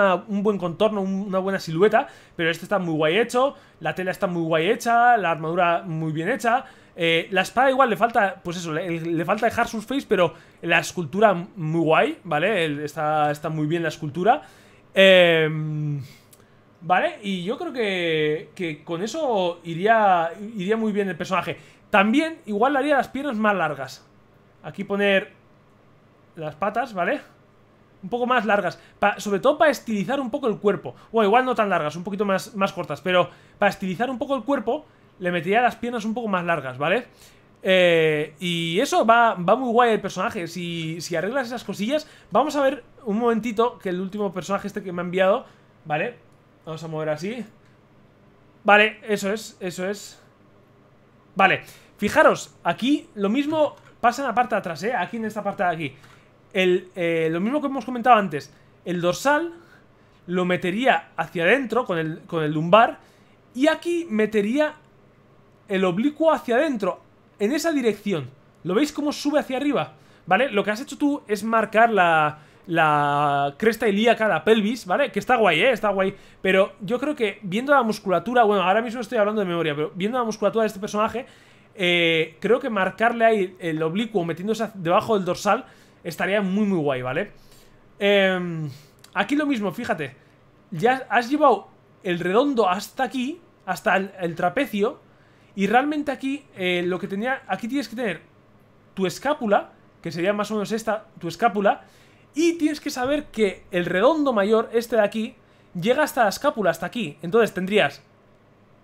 A: buen contorno, una buena silueta. Pero este está muy guay hecho, la tela está muy guay hecha, la armadura muy bien hecha. Eh, la espada igual le falta, pues eso, le, falta dejar sus face, pero la escultura muy guay, ¿vale? Está, está muy bien la escultura. Em, ¿Vale? Y yo creo que, con eso iría, iría muy bien el personaje. También igual le haría las piernas más largas. Aquí poner las patas, ¿vale? Un poco más largas, sobre todo para estilizar un poco el cuerpo. O igual no tan largas, un poquito más, más cortas, pero para estilizar un poco el cuerpo, le metería las piernas un poco más largas, ¿vale? Eh, y eso va, va, muy guay el personaje. Si, si, arreglas esas cosillas, vamos a ver un momentito que el último personaje este que me ha enviado, ¿vale? Vamos a mover así. Vale, eso es, eso es. Vale, fijaros, aquí lo mismo pasa en la parte de atrás, ¿eh? Aquí en esta parte de aquí el, eh, lo mismo que hemos comentado antes, el dorsal lo metería hacia adentro con el, con el lumbar y aquí metería el oblicuo hacia adentro, en esa dirección. ¿Lo veis cómo sube hacia arriba? ¿Vale? Lo que has hecho tú es marcar la, la cresta ilíaca, la pelvis, ¿vale? Que está guay, ¿eh? Está guay. Pero yo creo que viendo la musculatura, bueno, ahora mismo estoy hablando de memoria, pero viendo la musculatura de este personaje, eh, creo que marcarle ahí el oblicuo metiéndose debajo del dorsal estaría muy, muy guay, ¿vale? Em, aquí lo mismo, fíjate. Ya has llevado el redondo hasta aquí, hasta el, trapecio, y realmente aquí eh, lo que tenía... Aquí tienes que tener tu escápula, que sería más o menos esta, tu escápula, y tienes que saber que el redondo mayor, este de aquí, llega hasta la escápula, hasta aquí. Entonces tendrías...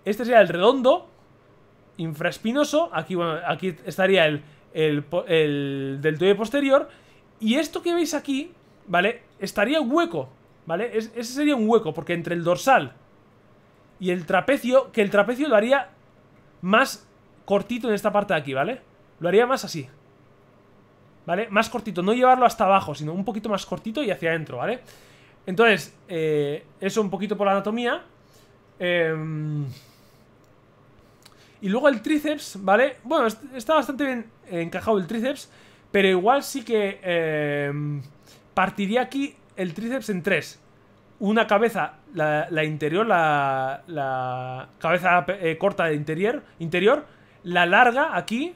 A: Este sería el redondo, infraespinoso, aquí, bueno, aquí estaría el, el, el deltoide posterior, y esto que veis aquí, ¿vale? Estaría hueco, ¿vale? ese sería un hueco, porque entre el dorsal y el trapecio, que el trapecio lo haría más cortito en esta parte de aquí, ¿vale? Lo haría más así. ¿Vale? Más cortito, no llevarlo hasta abajo, sino un poquito más cortito y hacia adentro, ¿vale? Entonces, eh, eso un poquito por la anatomía. Em, y luego el tríceps, ¿vale? Bueno, está bastante bien encajado el tríceps. Pero igual sí que eh, partiría aquí el tríceps en tres. Una cabeza, la, interior, la, cabeza eh, corta de interior, interior, la larga aquí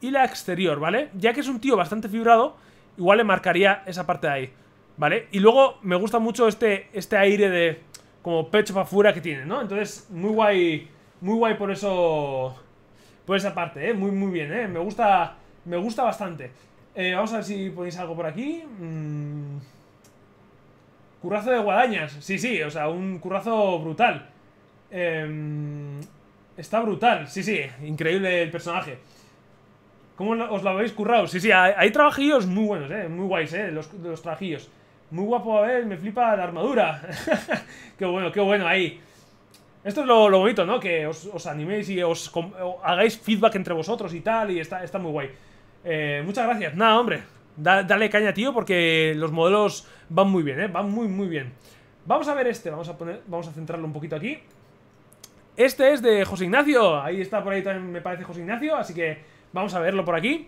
A: y la exterior, ¿vale? Ya que es un tío bastante fibrado, igual le marcaría esa parte de ahí, ¿vale? Y luego me gusta mucho este, este aire de como pecho para afuera que tiene, ¿no? Entonces, muy guay, muy guay por eso, por esa parte, ¿eh? Muy, muy bien, ¿eh? Me gusta me gusta bastante. Eh, vamos a ver si ponéis algo por aquí. Mm. Currazo de guadañas. Sí, sí, o sea, un currazo brutal. Em, está brutal. Sí, sí, increíble el personaje. ¿Cómo os lo habéis currado? Sí, sí, hay, trabajillos muy buenos, eh, muy guays, eh, los, los trabajillos. Muy guapo, a ver, me flipa la armadura. [laughs] qué bueno, qué bueno ahí. Esto es lo, bonito, ¿no? Que os, animéis y os, os hagáis feedback entre vosotros y tal, y está, está muy guay. Eh, muchas gracias. Nada, hombre. dale caña, tío, porque los modelos van muy bien, ¿eh? Van muy, muy bien. Vamos a ver este. Vamos a, poner, vamos a centrarlo un poquito aquí. Este es de José Ignacio. Ahí está, por ahí también me parece José Ignacio. Así que vamos a verlo por aquí.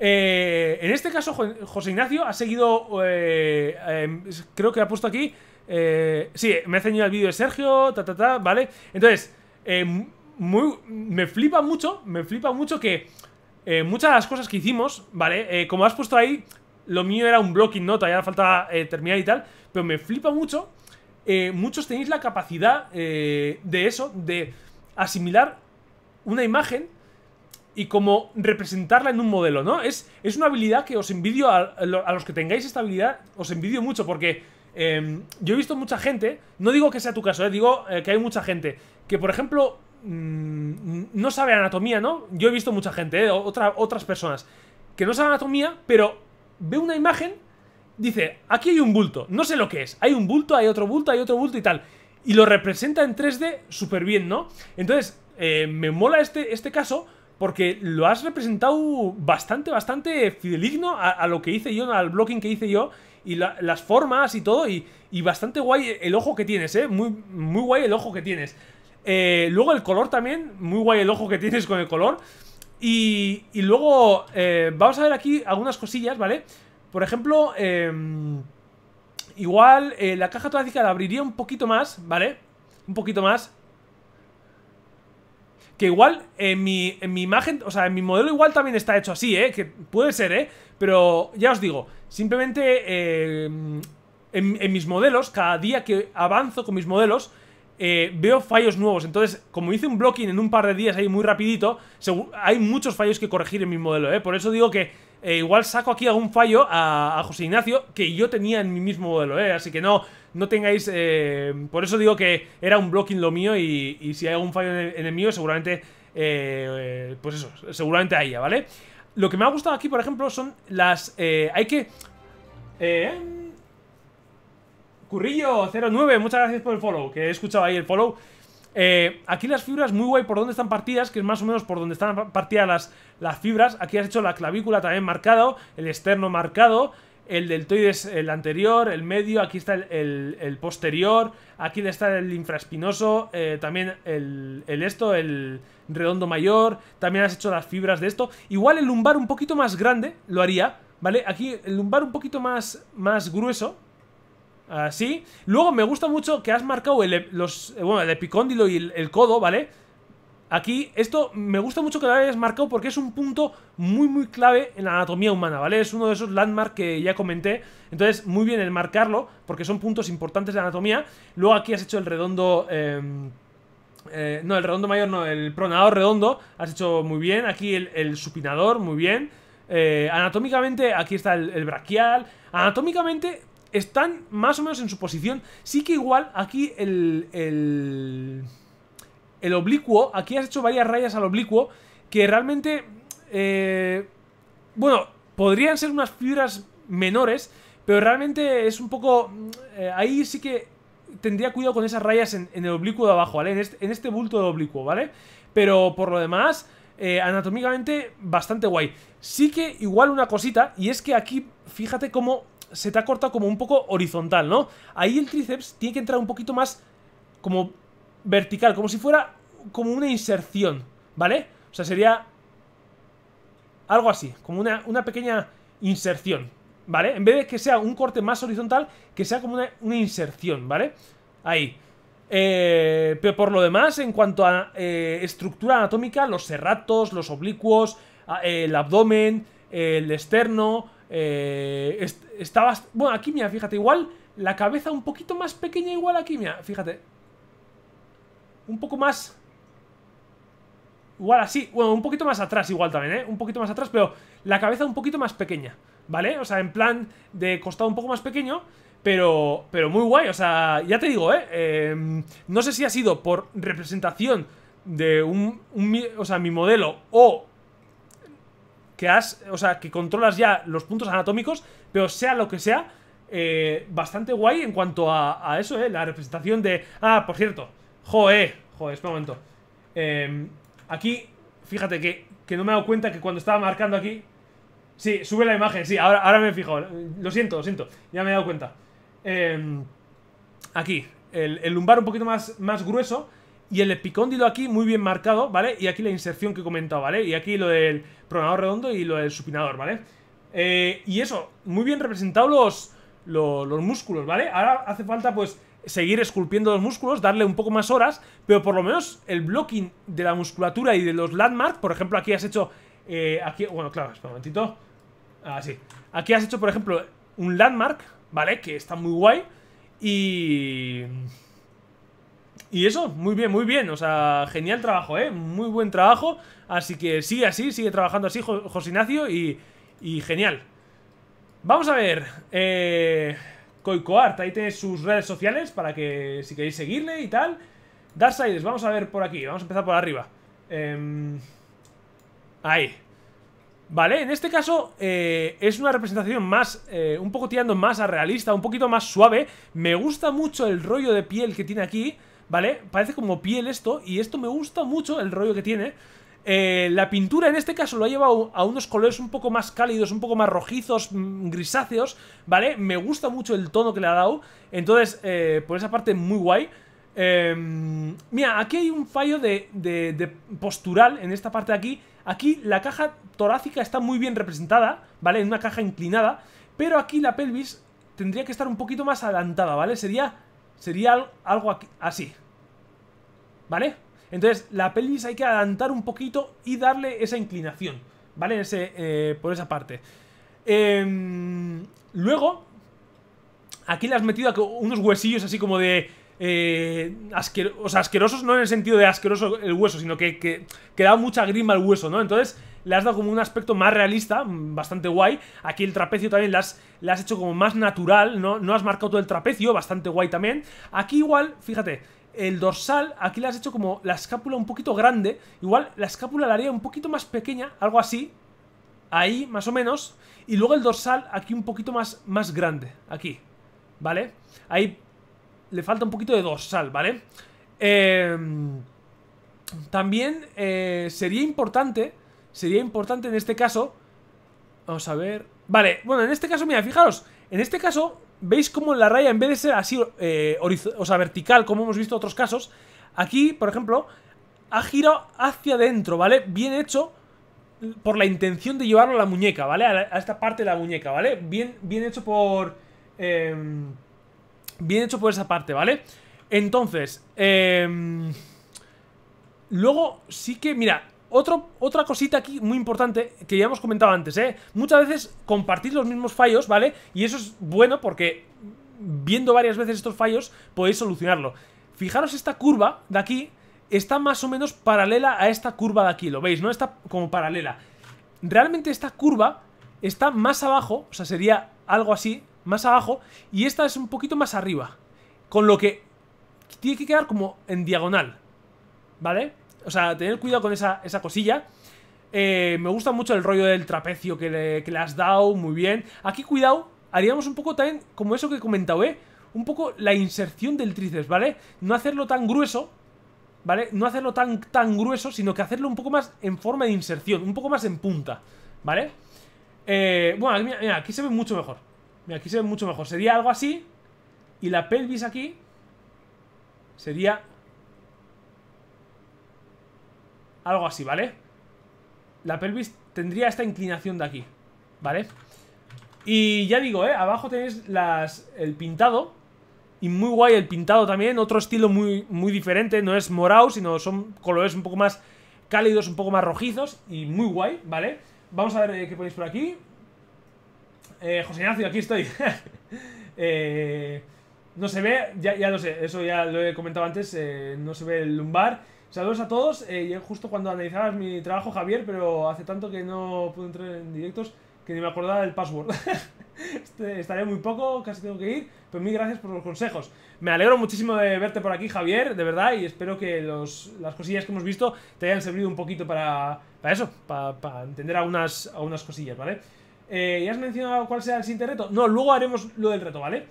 A: Eh, en este caso, José Ignacio ha seguido... Eh, em, creo que ha puesto aquí... Eh, sí, me ha ceñido el vídeo de Sergio, ta, ta, ta, ¿vale? Entonces, muy, me flipa mucho, me flipa mucho que eh, muchas de las cosas que hicimos, ¿vale? Eh, como has puesto ahí, lo mío era un blocking, ¿no? Todavía falta eh, terminar y tal. Pero me flipa mucho. muchos tenéis la capacidad de eso, de asimilar una imagen y como representarla en un modelo, ¿no? Es, es una habilidad que os envidio a, a, los que tengáis esta habilidad, os envidio mucho porque yo he visto mucha gente, no digo que sea tu caso, digo que hay mucha gente, que por ejemplo Mm, no sabe anatomía, ¿no? Yo he visto mucha gente, ¿eh? otras personas, que no sabe anatomía, pero ve una imagen, dice, aquí hay un bulto, no sé lo que es, hay un bulto, hay otro bulto, hay otro bulto y tal. Y lo representa en 3D súper bien, ¿no? Entonces, eh, me mola este, este caso porque lo has representado bastante, bastante fideligno a, lo que hice yo, al blocking que hice yo, y las formas y todo, y, bastante guay el ojo que tienes, ¿eh? Muy, muy guay el ojo que tienes. Eh, luego el color también, muy guay el ojo que tienes con el color. Y, y luego eh, vamos a ver aquí algunas cosillas, ¿vale? Por ejemplo, em, igual eh, la caja torácica la abriría un poquito más, ¿vale? Un poquito más. Que igual en mi, imagen, o sea, en mi modelo igual también está hecho así, ¿eh? Que puede ser, ¿eh? Pero ya os digo, simplemente em, en mis modelos, cada día que avanzo con mis modelos, eh, veo fallos nuevos. Entonces, como hice un blocking en un par de días ahí muy rapidito, hay muchos fallos que corregir en mi modelo, ¿eh? Por eso digo que eh, igual saco aquí algún fallo a, José Ignacio que yo tenía en mi mismo modelo, ¿eh? Así que no, no tengáis... Eh, por eso digo que era un blocking lo mío y, si hay algún fallo en el, mío, seguramente... pues eso, seguramente haya, ¿vale? Lo que me ha gustado aquí, por ejemplo, son las... hay que... Eh, Currillo09, muchas gracias por el follow, que he escuchado ahí el follow. Eh, aquí las fibras, muy guay por donde están partidas, que es más o menos por donde están partidas las, fibras. Aquí has hecho la clavícula también marcado, el externo marcado, el deltoides el anterior, el medio, aquí está el, posterior, aquí está el infraespinoso, eh, también el, el, esto, el redondo mayor, también has hecho las fibras de esto. Igual el lumbar un poquito más grande lo haría, ¿vale? Aquí el lumbar un poquito más, más grueso, Así. Luego me gusta mucho que has marcado el, e- los, eh, bueno, el epicóndilo y el, codo, ¿vale? Aquí, esto me gusta mucho que lo hayas marcado porque es un punto muy, muy clave en la anatomía humana, ¿vale? Es uno de esos landmarks que ya comenté. Entonces, muy bien el marcarlo porque son puntos importantes de anatomía. Luego aquí has hecho el redondo... Em, eh, no, el redondo mayor no, el pronador redondo Has hecho muy bien, aquí el, supinador Muy bien eh, Anatómicamente, aquí está el, brachial braquial Anatómicamente, están más o menos en su posición. Sí que igual aquí el, el, el oblicuo, aquí has hecho varias rayas al oblicuo que realmente, eh, bueno, podrían ser unas fibras menores, pero realmente es un poco, eh, ahí sí que tendría cuidado con esas rayas en, el oblicuo de abajo, ¿vale? Este, en este, bulto de oblicuo, ¿vale? Pero por lo demás, eh, anatómicamente bastante guay. Sí que igual una cosita, y es que aquí, fíjate cómo se te ha cortado como un poco horizontal, ¿no? Ahí el tríceps tiene que entrar un poquito más como vertical, como si fuera como una inserción, ¿vale? O sea, sería algo así, como una, pequeña inserción, ¿vale? En vez de que sea un corte más horizontal, que sea como una, inserción, ¿vale? Ahí. Eh, pero por lo demás, en cuanto a eh, estructura anatómica, los serratos, los oblicuos, el abdomen, el externo, eh, Bueno, aquí mira, fíjate, igual la cabeza un poquito más pequeña igual aquí, mira, fíjate. Un poco más... Igual así, bueno, un poquito más atrás igual también, ¿eh? Un poquito más atrás, pero la cabeza un poquito más pequeña, ¿vale? O sea, en plan de costado un poco más pequeño, pero, pero muy guay, o sea, ya te digo, ¿eh? Em, no sé si ha sido por representación de un, un... O sea, mi modelo o que has, o sea, que controlas ya los puntos anatómicos, pero sea lo que sea, eh, bastante guay en cuanto a, eso, ¿eh? La representación de... Ah, por cierto, joe, joe, espera un momento. Em, aquí, fíjate que, no me he dado cuenta que cuando estaba marcando aquí... Sí, sube la imagen, sí, ahora, ahora me fijo. Lo siento, lo siento, ya me he dado cuenta. Em, aquí, el, el, lumbar un poquito más, más grueso y el epicóndilo aquí muy bien marcado, ¿vale? Y aquí la inserción que he comentado, ¿vale? Y aquí lo del pronador redondo y lo del supinador, ¿vale? Eh, y eso, muy bien representados los, músculos, ¿vale? Ahora hace falta, pues, seguir esculpiendo los músculos, darle un poco más horas, pero por lo menos el blocking de la musculatura y de los landmarks, por ejemplo, aquí has hecho... Eh, aquí, bueno, claro, espera un momentito. Así. Ah, sí. aquí has hecho, por ejemplo, un landmark, ¿vale? Que está muy guay. Y... Y eso, muy bien, muy bien. O sea, genial trabajo, ¿eh? Muy buen trabajo. Así que sí así, sigue trabajando así, José Ignacio, y, y genial. Vamos a ver. Eh, Coicoart, ahí tiene sus redes sociales para que si queréis seguirle y tal. Darksiders, vamos a ver por aquí. Vamos a empezar por arriba. Eh, ahí. Vale, en este caso eh, es una representación más, eh, un poco tirando más a realista, un poquito más suave. Me gusta mucho el rollo de piel que tiene aquí. ¿vale? Parece como piel esto, y esto me gusta mucho el rollo que tiene. Eh, la pintura en este caso lo ha llevado a unos colores un poco más cálidos, un poco más rojizos, mm, grisáceos, ¿vale? Me gusta mucho el tono que le ha dado, entonces eh, por esa parte muy guay. Em, mira, aquí hay un fallo de, de, postural en esta parte de aquí. Aquí la caja torácica está muy bien representada, ¿vale? En una caja inclinada, pero aquí la pelvis tendría que estar un poquito más adelantada, ¿vale? Sería Sería algo así. ¿Vale? Entonces, la pelvis hay que adelantar un poquito y darle esa inclinación. ¿Vale? Ese, eh, por esa parte. Em, luego, aquí le has metido unos huesillos así como de eh, o sea, asquerosos no en el sentido de asqueroso el hueso, sino que, que, da mucha grima al hueso, ¿no? Entonces le has dado como un aspecto más realista, bastante guay. Aquí el trapecio también le has, has hecho como más natural, ¿no? No has marcado todo el trapecio, bastante guay también. Aquí igual, fíjate, el dorsal, aquí le has hecho como la escápula un poquito grande. Igual la escápula la haría un poquito más pequeña, algo así. Ahí, más o menos. Y luego el dorsal aquí un poquito más, más grande, aquí. ¿Vale? Ahí le falta un poquito de dorsal, ¿vale? Eh, también eh, sería importante, sería importante en este caso, vamos a ver... Vale, bueno, en este caso, mira, fijaros, en este caso, veis como la raya, en vez de ser así, eh, o sea, vertical, como hemos visto en otros casos, aquí, por ejemplo, ha girado hacia adentro, ¿vale? Bien hecho por la intención de llevarlo a la muñeca, ¿vale? A, esta parte de la muñeca, ¿vale? Bien, bien hecho por... Eh, Bien hecho por esa parte, ¿vale? Entonces, em, luego sí que, mira, otra cosita aquí muy importante que ya hemos comentado antes, ¿eh? Muchas veces compartir los mismos fallos, ¿vale? Y eso es bueno porque viendo varias veces estos fallos podéis solucionarlo. Fijaros esta curva de aquí está más o menos paralela a esta curva de aquí, ¿lo veis? ¿No? Está como paralela. Realmente esta curva está más abajo, o sea, sería algo así, más abajo y esta es un poquito más arriba. Con lo que tiene que quedar como en diagonal. ¿Vale? O sea, tener cuidado con esa, esa cosilla. Eh, me gusta mucho el rollo del trapecio que le, que has dado, muy bien. Aquí, cuidado, haríamos un poco también como eso que he comentado, ¿eh? Un poco la inserción del tríceps, ¿vale? No hacerlo tan grueso, ¿vale? No hacerlo tan, tan grueso, sino que hacerlo un poco más en forma de inserción, un poco más en punta, ¿vale? Eh, bueno, mira, aquí se ve mucho mejor aquí se ve mucho mejor. Sería algo así. Y la pelvis aquí sería algo así, ¿vale? La pelvis tendría esta inclinación de aquí, ¿vale? Y ya digo, ¿eh? Abajo tenéis las, el pintado. Y muy guay el pintado también. Otro estilo muy, muy diferente. No es morado, sino son colores un poco más cálidos, un poco más rojizos. Y muy guay, ¿vale? Vamos a ver eh, qué ponéis por aquí. Eh, José Ignacio, aquí estoy. [laughs] Eh, no se ve, ya, ya, lo sé, eso ya lo he comentado antes, eh, no se ve el lumbar. Saludos a todos. Eh, justo cuando analizabas mi trabajo, Javier, pero hace tanto que no pude entrar en directos que ni me acordaba del password. [laughs] Este, estaré muy poco, casi tengo que ir, pero mil gracias por los consejos. Me alegro muchísimo de verte por aquí, Javier, de verdad, y espero que los, las cosillas que hemos visto te hayan servido un poquito para, para eso, para, para entender algunas, algunas cosillas, ¿vale? Eh, ¿Ya has mencionado cuál será el siguiente reto? No, luego haremos lo del reto, ¿vale?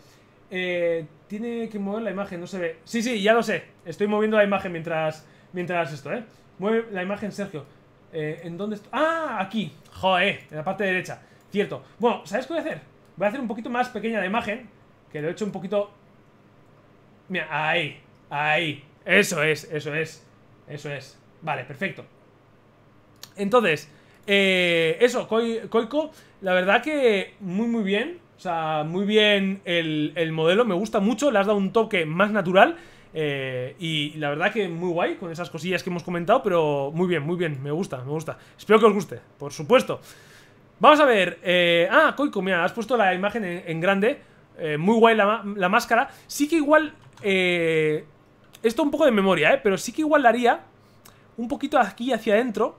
A: Eh, tiene que mover la imagen, no se ve. Sí, sí, ya lo sé. Estoy moviendo la imagen mientras, mientras esto, ¿eh? Mueve la imagen, Sergio. Eh, ¿En dónde estoy? ¡Ah! Aquí. Joder, en la parte derecha. Cierto. Bueno, ¿sabes qué voy a hacer? Voy a hacer un poquito más pequeña la imagen. Que lo he hecho un poquito... Mira, ahí. Ahí. Eso es, eso es. Eso es. Vale, perfecto. Entonces, eh, eso, Koiko la verdad que muy muy bien. O sea, muy bien el, modelo. Me gusta mucho. Le has dado un toque más natural. Eh, y la verdad que muy guay con esas cosillas que hemos comentado. Pero muy bien, muy bien. Me gusta, me gusta. Espero que os guste, por supuesto. Vamos a ver. Eh, ah, coico mira, has puesto la imagen en, grande. Eh, muy guay la, máscara. Sí que igual... esto un poco de memoria, ¿eh? Pero sí que igual la haría un poquito aquí hacia adentro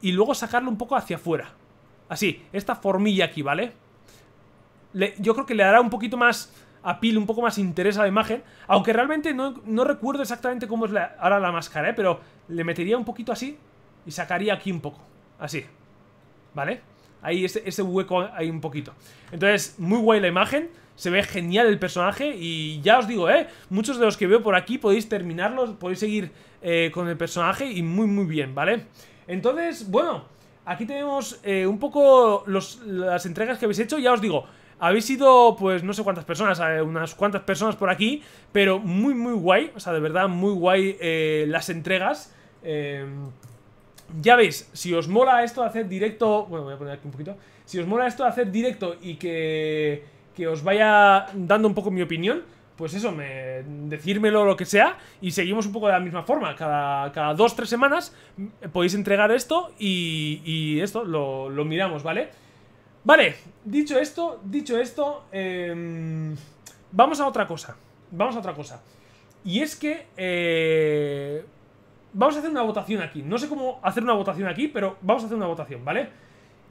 A: y luego sacarlo un poco hacia afuera. Así, esta formilla aquí, ¿vale? yo creo que le dará un poquito más apil, un poco más interés a la imagen. Aunque realmente no, recuerdo exactamente cómo es ahora la máscara, ¿eh? Pero le metería un poquito así y sacaría aquí un poco. Así. ¿Vale? Ahí ese, ese hueco hay un poquito. Entonces, muy guay la imagen. Se ve genial el personaje y ya os digo, ¿eh? Muchos de los que veo por aquí podéis terminarlos, podéis seguir eh, con el personaje y muy, muy bien, ¿vale? Entonces, bueno... Aquí tenemos eh, un poco las entregas que habéis hecho. Ya os digo, habéis sido, pues no sé cuántas personas, eh, unas cuantas personas por aquí, pero muy, muy guay. O sea, de verdad, muy guay eh, las entregas. ya veis, si os mola esto de hacer directo... Bueno, voy a poner aquí un poquito. Si os mola esto de hacer directo y que, que os vaya dando un poco mi opinión pues eso, me, decírmelo lo que sea y seguimos un poco de la misma forma. Cada, cada dos, tres semanas eh, podéis entregar esto y, esto lo, miramos, ¿vale? Vale, dicho esto, dicho esto, em, vamos a otra cosa. Vamos a otra cosa. Y es que eh, vamos a hacer una votación aquí. No sé cómo hacer una votación aquí, pero vamos a hacer una votación, ¿vale?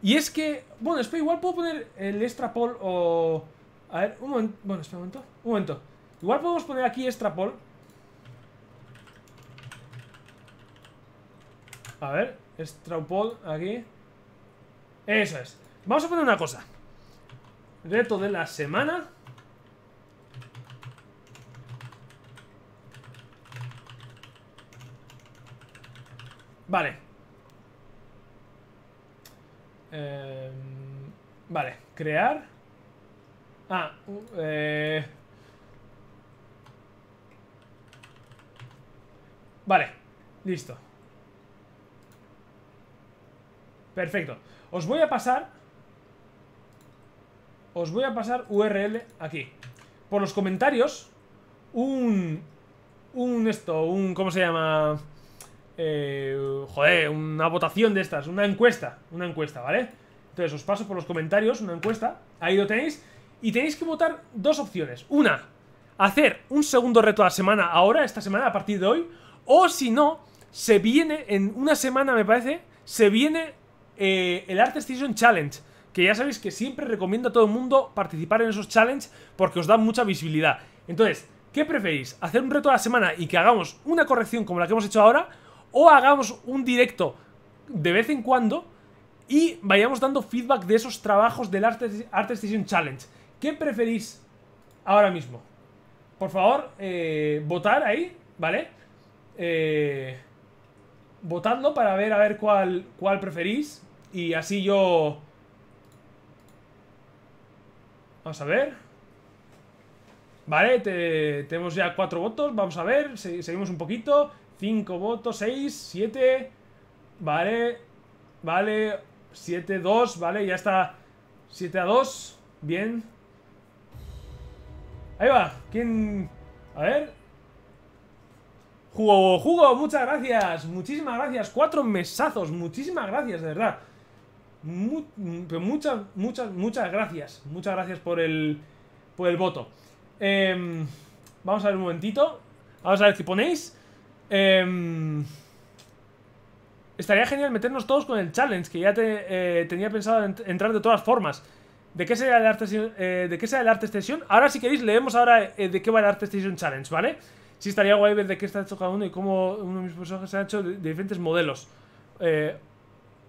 A: Y es que, bueno, espera, igual puedo poner el extra poll o... A ver, un momento, bueno, espera un momento. Un momento. Igual podemos poner aquí extrapol. A ver, extrapol aquí. Eso es. Vamos a poner una cosa. Reto de la semana. Vale. Eh, vale, crear. Ah, uh, eh, Vale, listo. Perfecto. Os voy a pasar... Os voy a pasar URL aquí. Por los comentarios, un... Un esto, un... ¿Cómo se llama? Eh, joder, una votación de estas, una encuesta. Una encuesta, ¿vale? Entonces os paso por los comentarios una encuesta. Ahí lo tenéis. Y tenéis que votar dos opciones. Una, hacer un segundo reto a la semana ahora, esta semana, a partir de hoy o si no, se viene, en una semana me parece, se viene eh, el Art Station Challenge. Que ya sabéis que siempre recomiendo a todo el mundo participar en esos challenges porque os da mucha visibilidad. Entonces, ¿qué preferís? ¿Hacer un reto a la semana y que hagamos una corrección como la que hemos hecho ahora? ¿O hagamos un directo de vez en cuando y vayamos dando feedback de esos trabajos del Art, Challenge? ¿Qué preferís ahora mismo? Por favor, eh, votar ahí, ¿vale? Eh, votando para ver a ver cuál, cuál preferís. Y así yo... Vamos a ver. Vale, tenemos ya cuatro votos. Vamos a ver, seguimos un poquito. Cinco votos, seis, siete... Vale, vale, 7, 2, vale, ya está 7 a 2, bien Ahí va, ¿quién? A ver Jugo, jugo, muchas gracias. Muchísimas gracias. Cuatro mesazos. Muchísimas gracias, de verdad. muchas, muchas, muchas gracias. Muchas gracias por el, por el voto. Em, vamos a ver un momentito. Vamos a ver qué ponéis. Eh, estaría genial meternos todos con el challenge, que ya te, eh, tenía pensado entrar de todas formas. ¿De qué sea el Art Station? Eh, ¿De qué será el arte Ahora, si queréis, leemos ahora eh, de qué va el Art Station Challenge, ¿vale? vale sí estaría guay ver de qué está hecho cada uno y cómo uno de mis personajes se ha hecho de, diferentes modelos. Eh,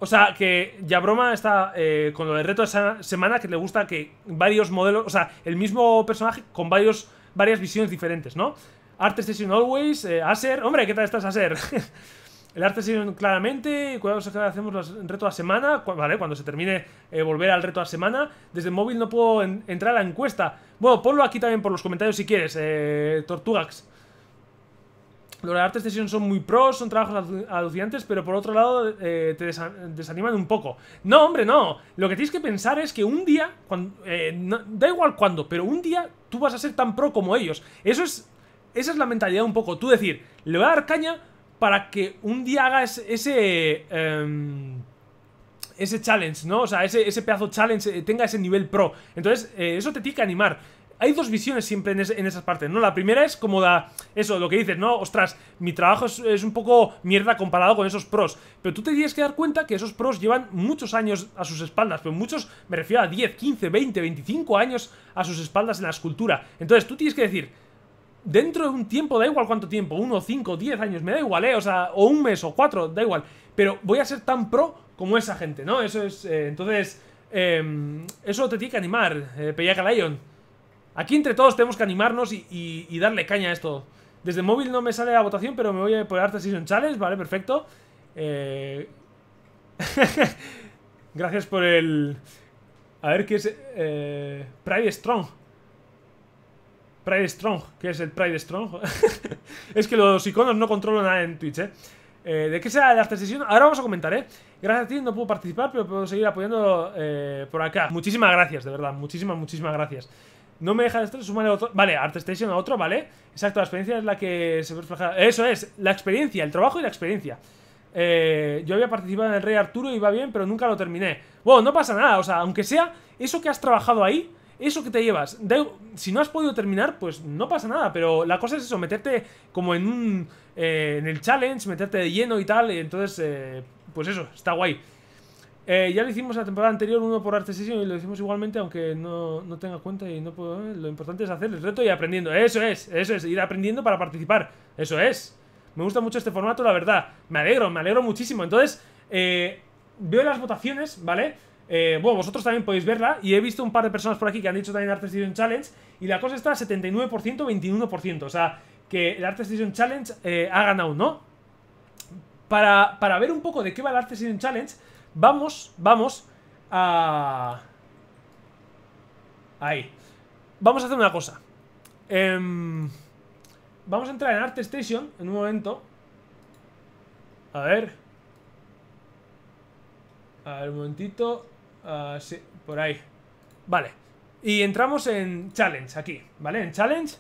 A: o sea, que ya broma está eh, con lo del reto de semana que le gusta que varios modelos, o sea, el mismo personaje con varios, varias visiones diferentes, ¿no? Art Session Always, eh, hombre, ¿qué tal estás Acer! [laughs] el Art Session claramente, cuando hacemos el reto a semana, vale, cuando se termine eh, volver al reto a semana, desde el móvil no puedo entrar a la encuesta. Bueno, ponlo aquí también por los comentarios si quieres, Tortugax. Los artes de sesión son muy pros, son trabajos alucinantes, pero por otro lado eh, te desaniman un poco. No, hombre, no. Lo que tienes que pensar es que un día, cuando, eh, da igual cuándo, pero un día tú vas a ser tan pro como ellos. Eso es, esa es la mentalidad un poco. Tú decir, le voy a dar caña para que un día hagas ese... Em, ese challenge, ¿no? O sea, ese, ese pedazo challenge eh, tenga ese nivel pro. Entonces, eso te tiene que animar hay dos visiones siempre en, esas partes, ¿no? La primera es como da, eso, lo que dices, ¿no? Ostras, mi trabajo es, un poco mierda comparado con esos pros. Pero tú te tienes que dar cuenta que esos pros llevan muchos años a sus espaldas, pero muchos, me refiero a 10, 15, 20, 25 años a sus espaldas en la escultura. Entonces tú tienes que decir, dentro de un tiempo, da igual cuánto tiempo, 1, 5, 10 años, me da igual, ¿eh? O sea, o un mes o cuatro, da igual. Pero voy a ser tan pro como esa gente, ¿no? Eso es, eh, entonces... Em, eso te tiene que animar, eh, Pellaca Aquí entre todos tenemos que animarnos y, darle caña a esto. Desde móvil no me sale la votación, pero me voy a poner Arte Season Challenge, vale, perfecto. Eh, [laughs] gracias por el... A ver qué es... Eh, Pride Strong. Pride Strong. ¿Qué es el Pride Strong? [laughs] es que los iconos no controlo nada en Twitch, ¿eh? eh de qué sea la sesión? Ahora vamos a comentar, ¿eh? Gracias a ti, no puedo participar, pero puedo seguir apoyando por acá. Muchísimas gracias, de verdad. Muchísimas, muchísimas gracias. No me deja de estar sumar a otro. Vale, ArtStation a otro, ¿vale? Exacto, la experiencia es la que se refleja. Eso es, la experiencia, el trabajo y la experiencia. Eh, yo había participado en el Rey Arturo y va bien, pero nunca lo terminé. Bueno, no pasa nada, o sea, aunque sea eso que has trabajado ahí, eso que te llevas. si no has podido terminar, pues no pasa nada, pero la cosa es eso, meterte como en un. Eh, en el challenge, meterte de lleno y tal, y entonces, eh, pues eso, está guay. Eh, ya lo hicimos la temporada anterior, uno por arte y lo hicimos igualmente, aunque no, tenga cuenta y no puedo. Eh. lo importante es hacer el reto y aprendiendo. Eso es, eso es, ir aprendiendo para participar. Eso es. Me gusta mucho este formato, la verdad. Me alegro, me alegro muchísimo. Entonces, eh, veo las votaciones, ¿vale? bueno, vosotros también podéis verla. Y he visto un par de personas por aquí que han dicho también Arte Session Challenge. Y la cosa está 79%, 21%. O sea, que el Arte Session Challenge ha ganado, ¿no? Para, para ver un poco de qué va el Arte Session Challenge. Vamos, vamos a... Ahí. Vamos a hacer una cosa. Em, vamos a entrar en Art Station en un momento. A ver. A ver, un momentito. Ah, sí, por ahí. Vale. Y entramos en Challenge aquí, ¿vale? En Challenge.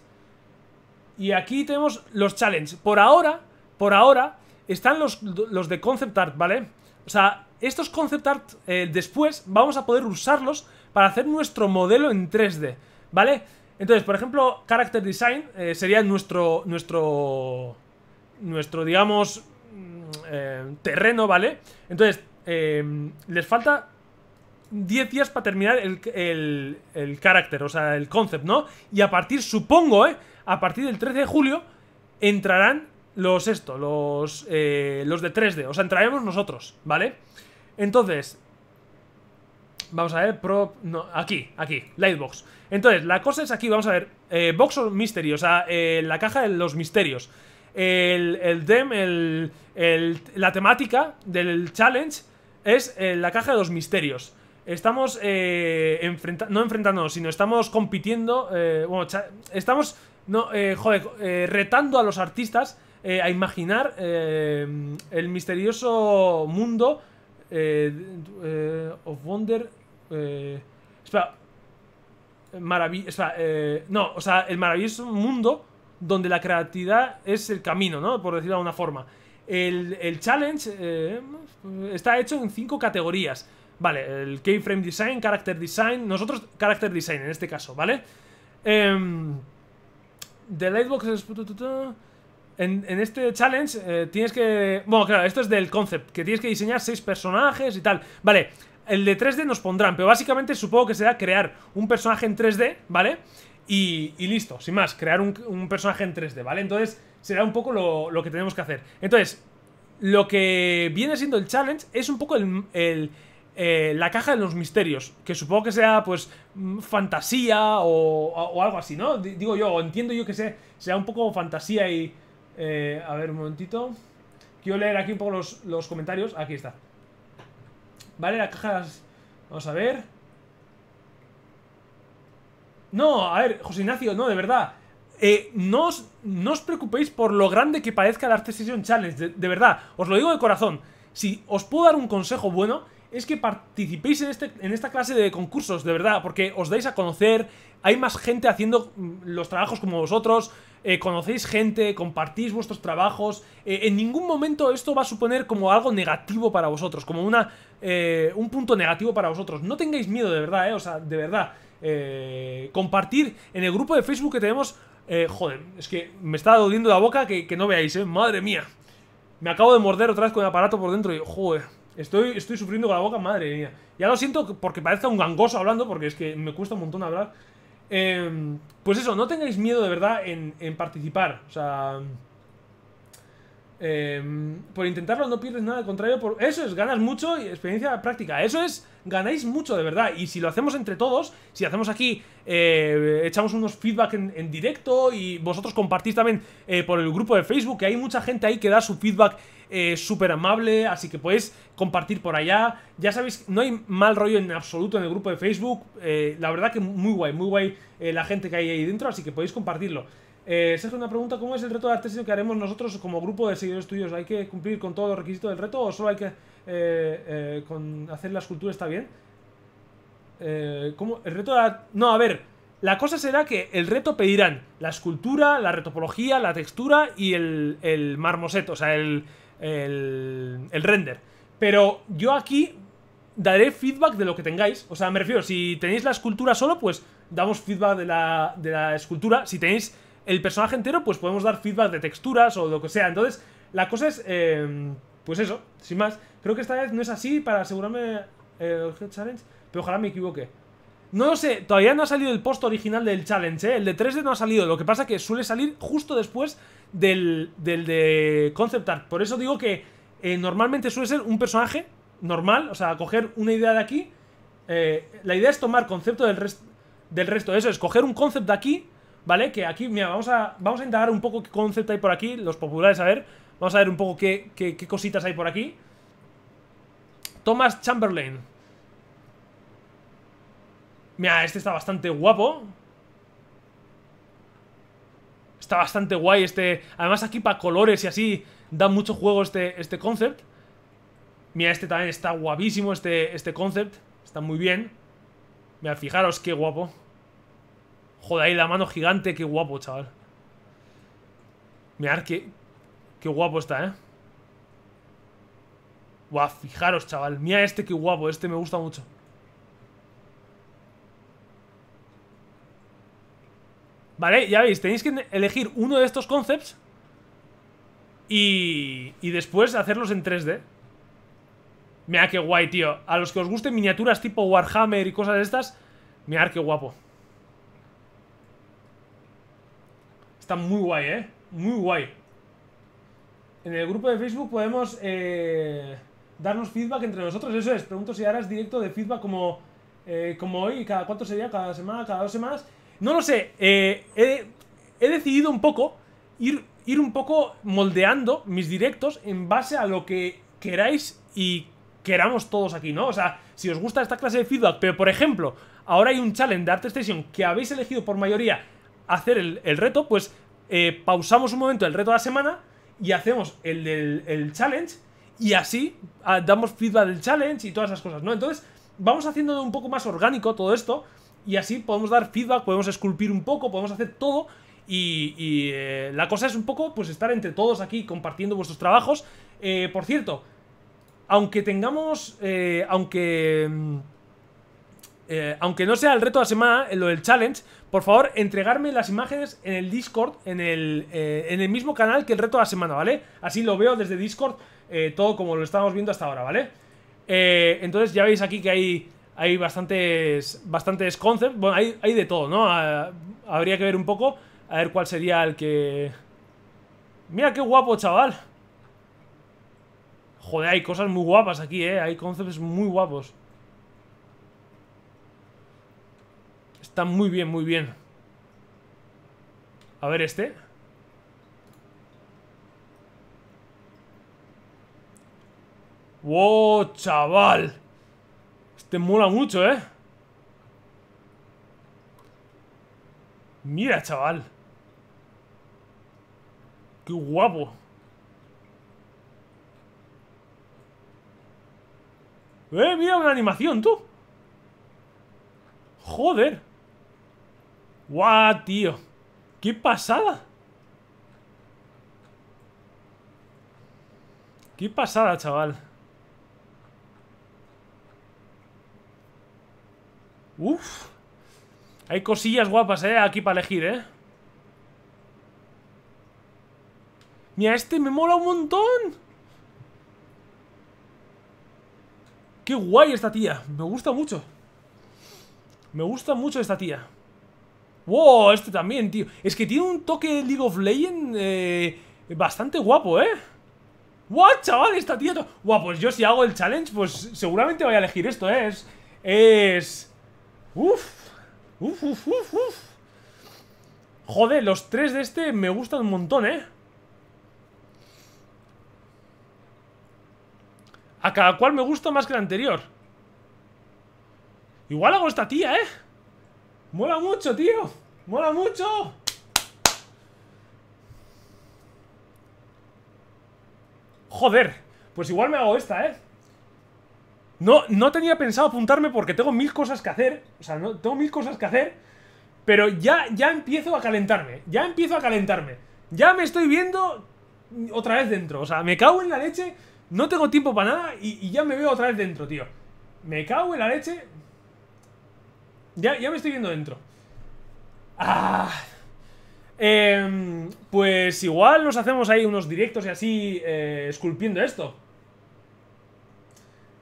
A: Y aquí tenemos los Challenge. Por ahora, por ahora, están los, los de Concept Art, ¿vale? O sea, estos concept art eh, después vamos a poder usarlos para hacer nuestro modelo en 3D, ¿vale? Entonces, por ejemplo, character design eh, sería nuestro, nuestro, nuestro, digamos, mm, eh, terreno, ¿vale? Entonces, les falta 10 días para terminar el, el, el carácter, o sea, el concept, ¿no? Y a partir, supongo, ¿eh? A partir del 13 de julio entrarán los estos, los, los de 3D, o sea, entraremos nosotros, ¿vale? Entonces, vamos a ver, No, aquí, aquí, Lightbox. Entonces, la cosa es aquí, vamos a ver, eh, Box of Mystery, o sea, eh, la caja de los misterios. El, el dem, el, la temática del challenge es eh, la caja de los misterios. Estamos enfrenta no enfrentándonos, sino estamos compitiendo, bueno, estamos, no, joder, retando a los artistas a imaginar el misterioso mundo eh, eh, of Wonder. Eh, espera. Maravilloso. Eh, no, o sea, el maravilloso mundo donde la creatividad es el camino, ¿no? Por decirlo de alguna forma. El, el challenge está hecho en cinco categorías. Vale, el keyframe design, character design. Nosotros, character design en este caso, ¿vale? Eh, the Lightbox es. En, este challenge eh, tienes que... Bueno, claro, esto es del concept, que tienes que diseñar seis personajes y tal. Vale, el de 3D nos pondrán, pero básicamente supongo que será crear un personaje en 3D, ¿vale? Y, listo, sin más, crear un, personaje en 3D, ¿vale? Entonces será un poco lo, que tenemos que hacer. Entonces, lo que viene siendo el challenge es un poco el, eh, la caja de los misterios, que supongo que sea pues mm, fantasía o, algo así, ¿no? Digo yo, o entiendo yo que sea, sea un poco fantasía y eh, a ver, un momentito. Quiero leer aquí un poco los, comentarios. Aquí está. Vale, la caja... Vamos a ver. No, a ver, José Ignacio, no, de verdad. Eh, no, os, preocupéis por lo grande que parezca la Arte Session Challenge, de, verdad, os lo digo de corazón. Si os puedo dar un consejo bueno, es que participéis este, en esta clase de concursos, de verdad, porque os dais a conocer, hay más gente haciendo mm, los trabajos como vosotros, eh, conocéis gente, compartís vuestros trabajos. Eh, en ningún momento esto va a suponer como algo negativo para vosotros, como una, eh, un punto negativo para vosotros. No tengáis miedo, de verdad, eh o sea, de verdad. compartir en el grupo de Facebook que tenemos. joder, es que me está doliendo la boca que, no veáis, ¿eh? Madre mía. Me acabo de morder otra vez con el aparato por dentro y, joder, estoy, estoy sufriendo con la boca, madre mía. Ya lo siento porque parezca un gangoso hablando, porque es que me cuesta un montón hablar. Em, pues eso, no tengáis miedo de verdad en, participar. O sea. Em, por intentarlo no pierdes nada, al contrario, por... eso es, ganas mucho y experiencia práctica. Eso es, ganáis mucho de verdad. Y si lo hacemos entre todos, si hacemos aquí, eh, echamos unos feedback en, directo y vosotros compartís también eh, por el grupo de Facebook, que hay mucha gente ahí que da su feedback eh, súper amable, así que podéis compartir por allá. Ya sabéis, no hay mal rollo en absoluto en el grupo de Facebook. Eh, la verdad que muy guay, muy guay eh, la gente que hay ahí dentro, así que podéis compartirlo. Eh, Sergio, una pregunta, ¿cómo es el reto de artesio que haremos nosotros como grupo de seguidores tuyos? ¿Hay que cumplir con todos los requisitos del reto o solo hay que eh, con hacer la escultura está bien? ¿cómo? El reto de... No, a ver, la cosa será que el reto pedirán la escultura, la retopología, la textura y el, el marmoset, o sea, el, el, el render. Pero yo aquí daré feedback de lo que tengáis. O sea, me refiero, si tenéis la escultura solo, pues damos feedback de la, escultura. Si tenéis el personaje entero, pues podemos dar feedback de texturas o lo que sea. Entonces, la cosa es, em, pues eso, sin más. Creo que esta vez no es así para asegurarme eh, el challenge, pero ojalá me equivoque. No lo sé, todavía no ha salido el post original del challenge, ¿eh? El de 3D no ha salido, lo que pasa que suele salir justo después del, del de concept art. Por eso digo que eh, normalmente suele ser un personaje normal, o sea, coger una idea de aquí. Eh, la idea es tomar concepto del, resto del resto, eso es, coger un concepto de aquí, ¿vale? Que aquí, mira, vamos a, vamos a indagar un poco qué concepto hay por aquí, los populares, a ver. Vamos a ver un poco qué, qué cositas hay por aquí. Thomas Chamberlain. Mira, este está bastante guapo. Está bastante guay este... Además aquí para colores y así da mucho juego este, este concept. Mira, este también está guapísimo, este, este concept. Está muy bien. Mira, fijaros qué guapo. Joder, ahí la mano gigante, qué guapo, chaval. Mirad qué, qué guapo está, ¿eh? Buah, fijaros, chaval. Mira este, qué guapo. Este me gusta mucho. ¿Vale? Ya veis, tenéis que elegir uno de estos concepts y, y después hacerlos en 3D. Mira qué guay, tío. A los que os gusten miniaturas tipo Warhammer y cosas de estas, mirad que guapo. Está muy guay, ¿eh? Muy guay. En el grupo de Facebook podemos eh, darnos feedback entre nosotros. Eso es, pregunto si harás directo de feedback como, eh, como hoy, cada cuánto sería, cada semana, cada dos semanas. No lo sé. Eh, he, decidido un poco ir, ir un poco moldeando mis directos en base a lo que queráis y queramos todos aquí, ¿no? O sea, si os gusta esta clase de feedback, pero por ejemplo, ahora hay un challenge de Station que habéis elegido por mayoría hacer el, reto, pues eh, pausamos un momento el reto de la semana y hacemos el del el challenge y así ah, damos feedback del challenge y todas esas cosas, ¿no? Entonces, vamos haciendo un poco más orgánico todo esto y así podemos dar feedback, podemos esculpir un poco, podemos hacer todo y, eh, la cosa es un poco pues estar entre todos aquí compartiendo vuestros trabajos. Eh, por cierto, aunque tengamos, eh, aunque... Mm, aunque no sea el reto de la semana, lo del challenge, por favor, entregarme las imágenes en el Discord, en el, en el mismo canal que el reto de la semana, ¿vale? Así lo veo desde Discord, todo como lo estamos viendo hasta ahora, ¿vale? entonces ya veis aquí que hay hay bastantes, bastantes concepts, bueno, hay, de todo, ¿no? Ah, habría que ver un poco, a ver cuál sería el que... Mira qué guapo, chaval. Joder, hay cosas muy guapas aquí, ¿eh? Hay conceptos muy guapos. Está muy bien, muy bien. A ver este. ¡Wow, chaval! Te mola mucho, ¿eh? Mira, chaval. Qué guapo. Eh, mira una animación, tú. Joder. Guau, tío. Qué pasada. Qué pasada, chaval. Uf. Hay cosillas guapas, ¿eh? Aquí para elegir, ¿eh? Mira, este me mola un montón. Qué guay esta tía. Me gusta mucho. Me gusta mucho esta tía. Wow, este también, tío. Es que tiene un toque League of Legends eh, bastante guapo, ¿eh? What, chaval, esta tía... wow, pues yo si hago el challenge, pues seguramente voy a elegir esto, ¿eh? Es... es... Uf, uf, uf, uf, uf. Joder, los tres de este me gustan un montón, ¿eh? A cada cual me gusta más que el anterior. Igual hago esta tía, ¿eh? Mola mucho, tío. Mola mucho. Joder. Pues igual me hago esta, ¿eh? No, tenía pensado apuntarme porque tengo mil cosas que hacer. O sea, no, tengo mil cosas que hacer. Pero ya, ya empiezo a calentarme. Ya empiezo a calentarme. Ya me estoy viendo otra vez dentro. O sea, me cago en la leche. No tengo tiempo para nada y, ya me veo otra vez dentro, tío. Me cago en la leche. Ya, ya me estoy viendo dentro. Ah. Em, pues igual nos hacemos ahí unos directos y así eh, esculpiendo esto.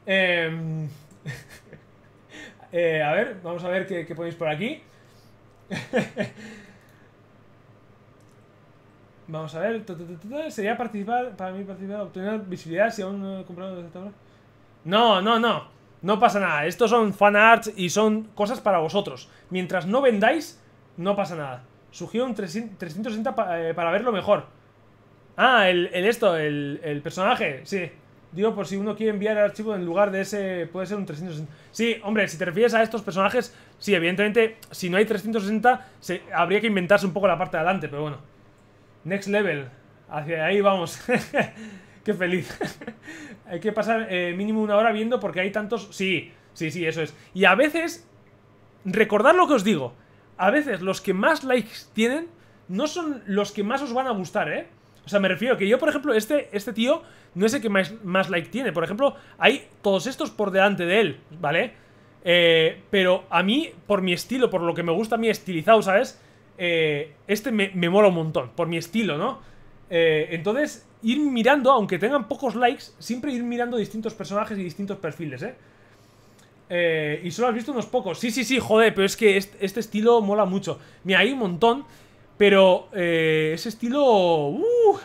A: Em, [laughs] eh, a ver, vamos a ver qué, podéis por aquí. [laughs] vamos a ver. Sería participar, para mí participar, obtener visibilidad si aún no he comprado No, no, no. No pasa nada. Estos son fanarts y son cosas para vosotros. Mientras no vendáis, no pasa nada. Surgió un 360 para, eh, para verlo mejor. Ah, el, esto, el, el personaje, sí. Digo, por si uno quiere enviar el archivo en lugar de ese... Puede ser un 360... Sí, hombre, si te refieres a estos personajes, sí, evidentemente, si no hay 360, se, habría que inventarse un poco la parte de adelante, pero bueno. Next level. Hacia ahí vamos. [laughs] Qué feliz. [laughs] hay que pasar eh, mínimo una hora viendo porque hay tantos... Sí, sí, sí, eso es. Y a veces... Recordad lo que os digo. A veces los que más likes tienen no son los que más os van a gustar, ¿eh? O sea, me refiero que yo, por ejemplo, este, este tío no es el más, más like tiene. Por ejemplo, hay todos estos por delante de él, ¿vale? Eh, pero a mí, por mi estilo, por lo que me gusta a mí estilizado, ¿sabes? Eh, este me, mola un montón, por mi estilo, ¿no? Eh, entonces, ir mirando, aunque tengan pocos likes, siempre ir mirando distintos personajes y distintos perfiles, ¿eh? y solo has visto unos pocos. Sí, sí, sí, joder, pero es que este, este, estilo mola mucho. Mira, hay un montón pero eh, ese estilo... Uh.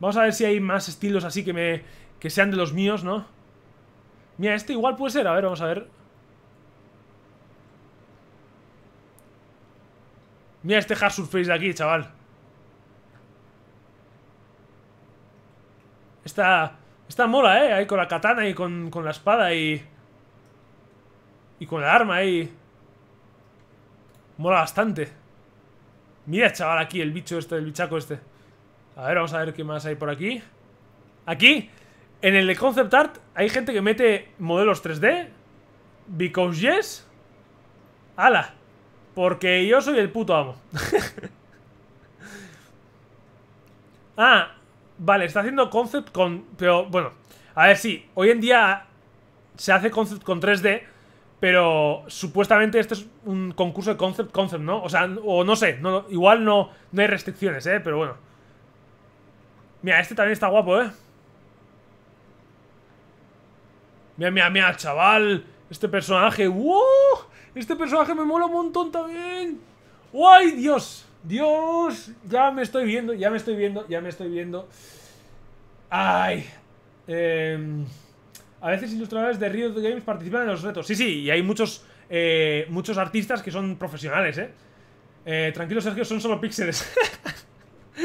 A: vamos a ver si hay más estilos así que me que sean de los míos, ¿no? Mira, este igual puede ser. A ver, vamos a ver. Mira este hard surface de aquí, chaval. Está... Está mola, ¿eh? Ahí con la katana y con, con la espada y... Y con el arma ahí. Mola bastante. Mira, chaval, aquí el bicho este, el bichaco este. A ver, vamos a ver qué más hay por aquí. Aquí, en el de concept art, hay gente que mete modelos 3D. Because yes. ¡Hala! Porque yo soy el puto amo. [laughs] ah, vale, está haciendo concept con... Pero, bueno, a ver, sí, hoy en día se hace concept con 3D pero supuestamente este es un concurso de concept, concept, ¿no? O sea, o no sé, no, igual no, no hay restricciones, ¿eh? Pero bueno. Mira, este también está guapo, ¿eh? Mira, mira, mira, chaval. Este personaje, ¡wow! ¡uh! Este personaje me mola un montón también. ¡Ay, Dios! ¡Dios! Ya me estoy viendo, ya me estoy viendo, ya me estoy viendo. ¡Ay! Eh... A veces ilustradores de Riot Games participan en los retos. Sí, sí, y hay muchos, eh, muchos artistas que son profesionales, ¿eh? eh tranquilo, Sergio, son solo píxeles. [laughs]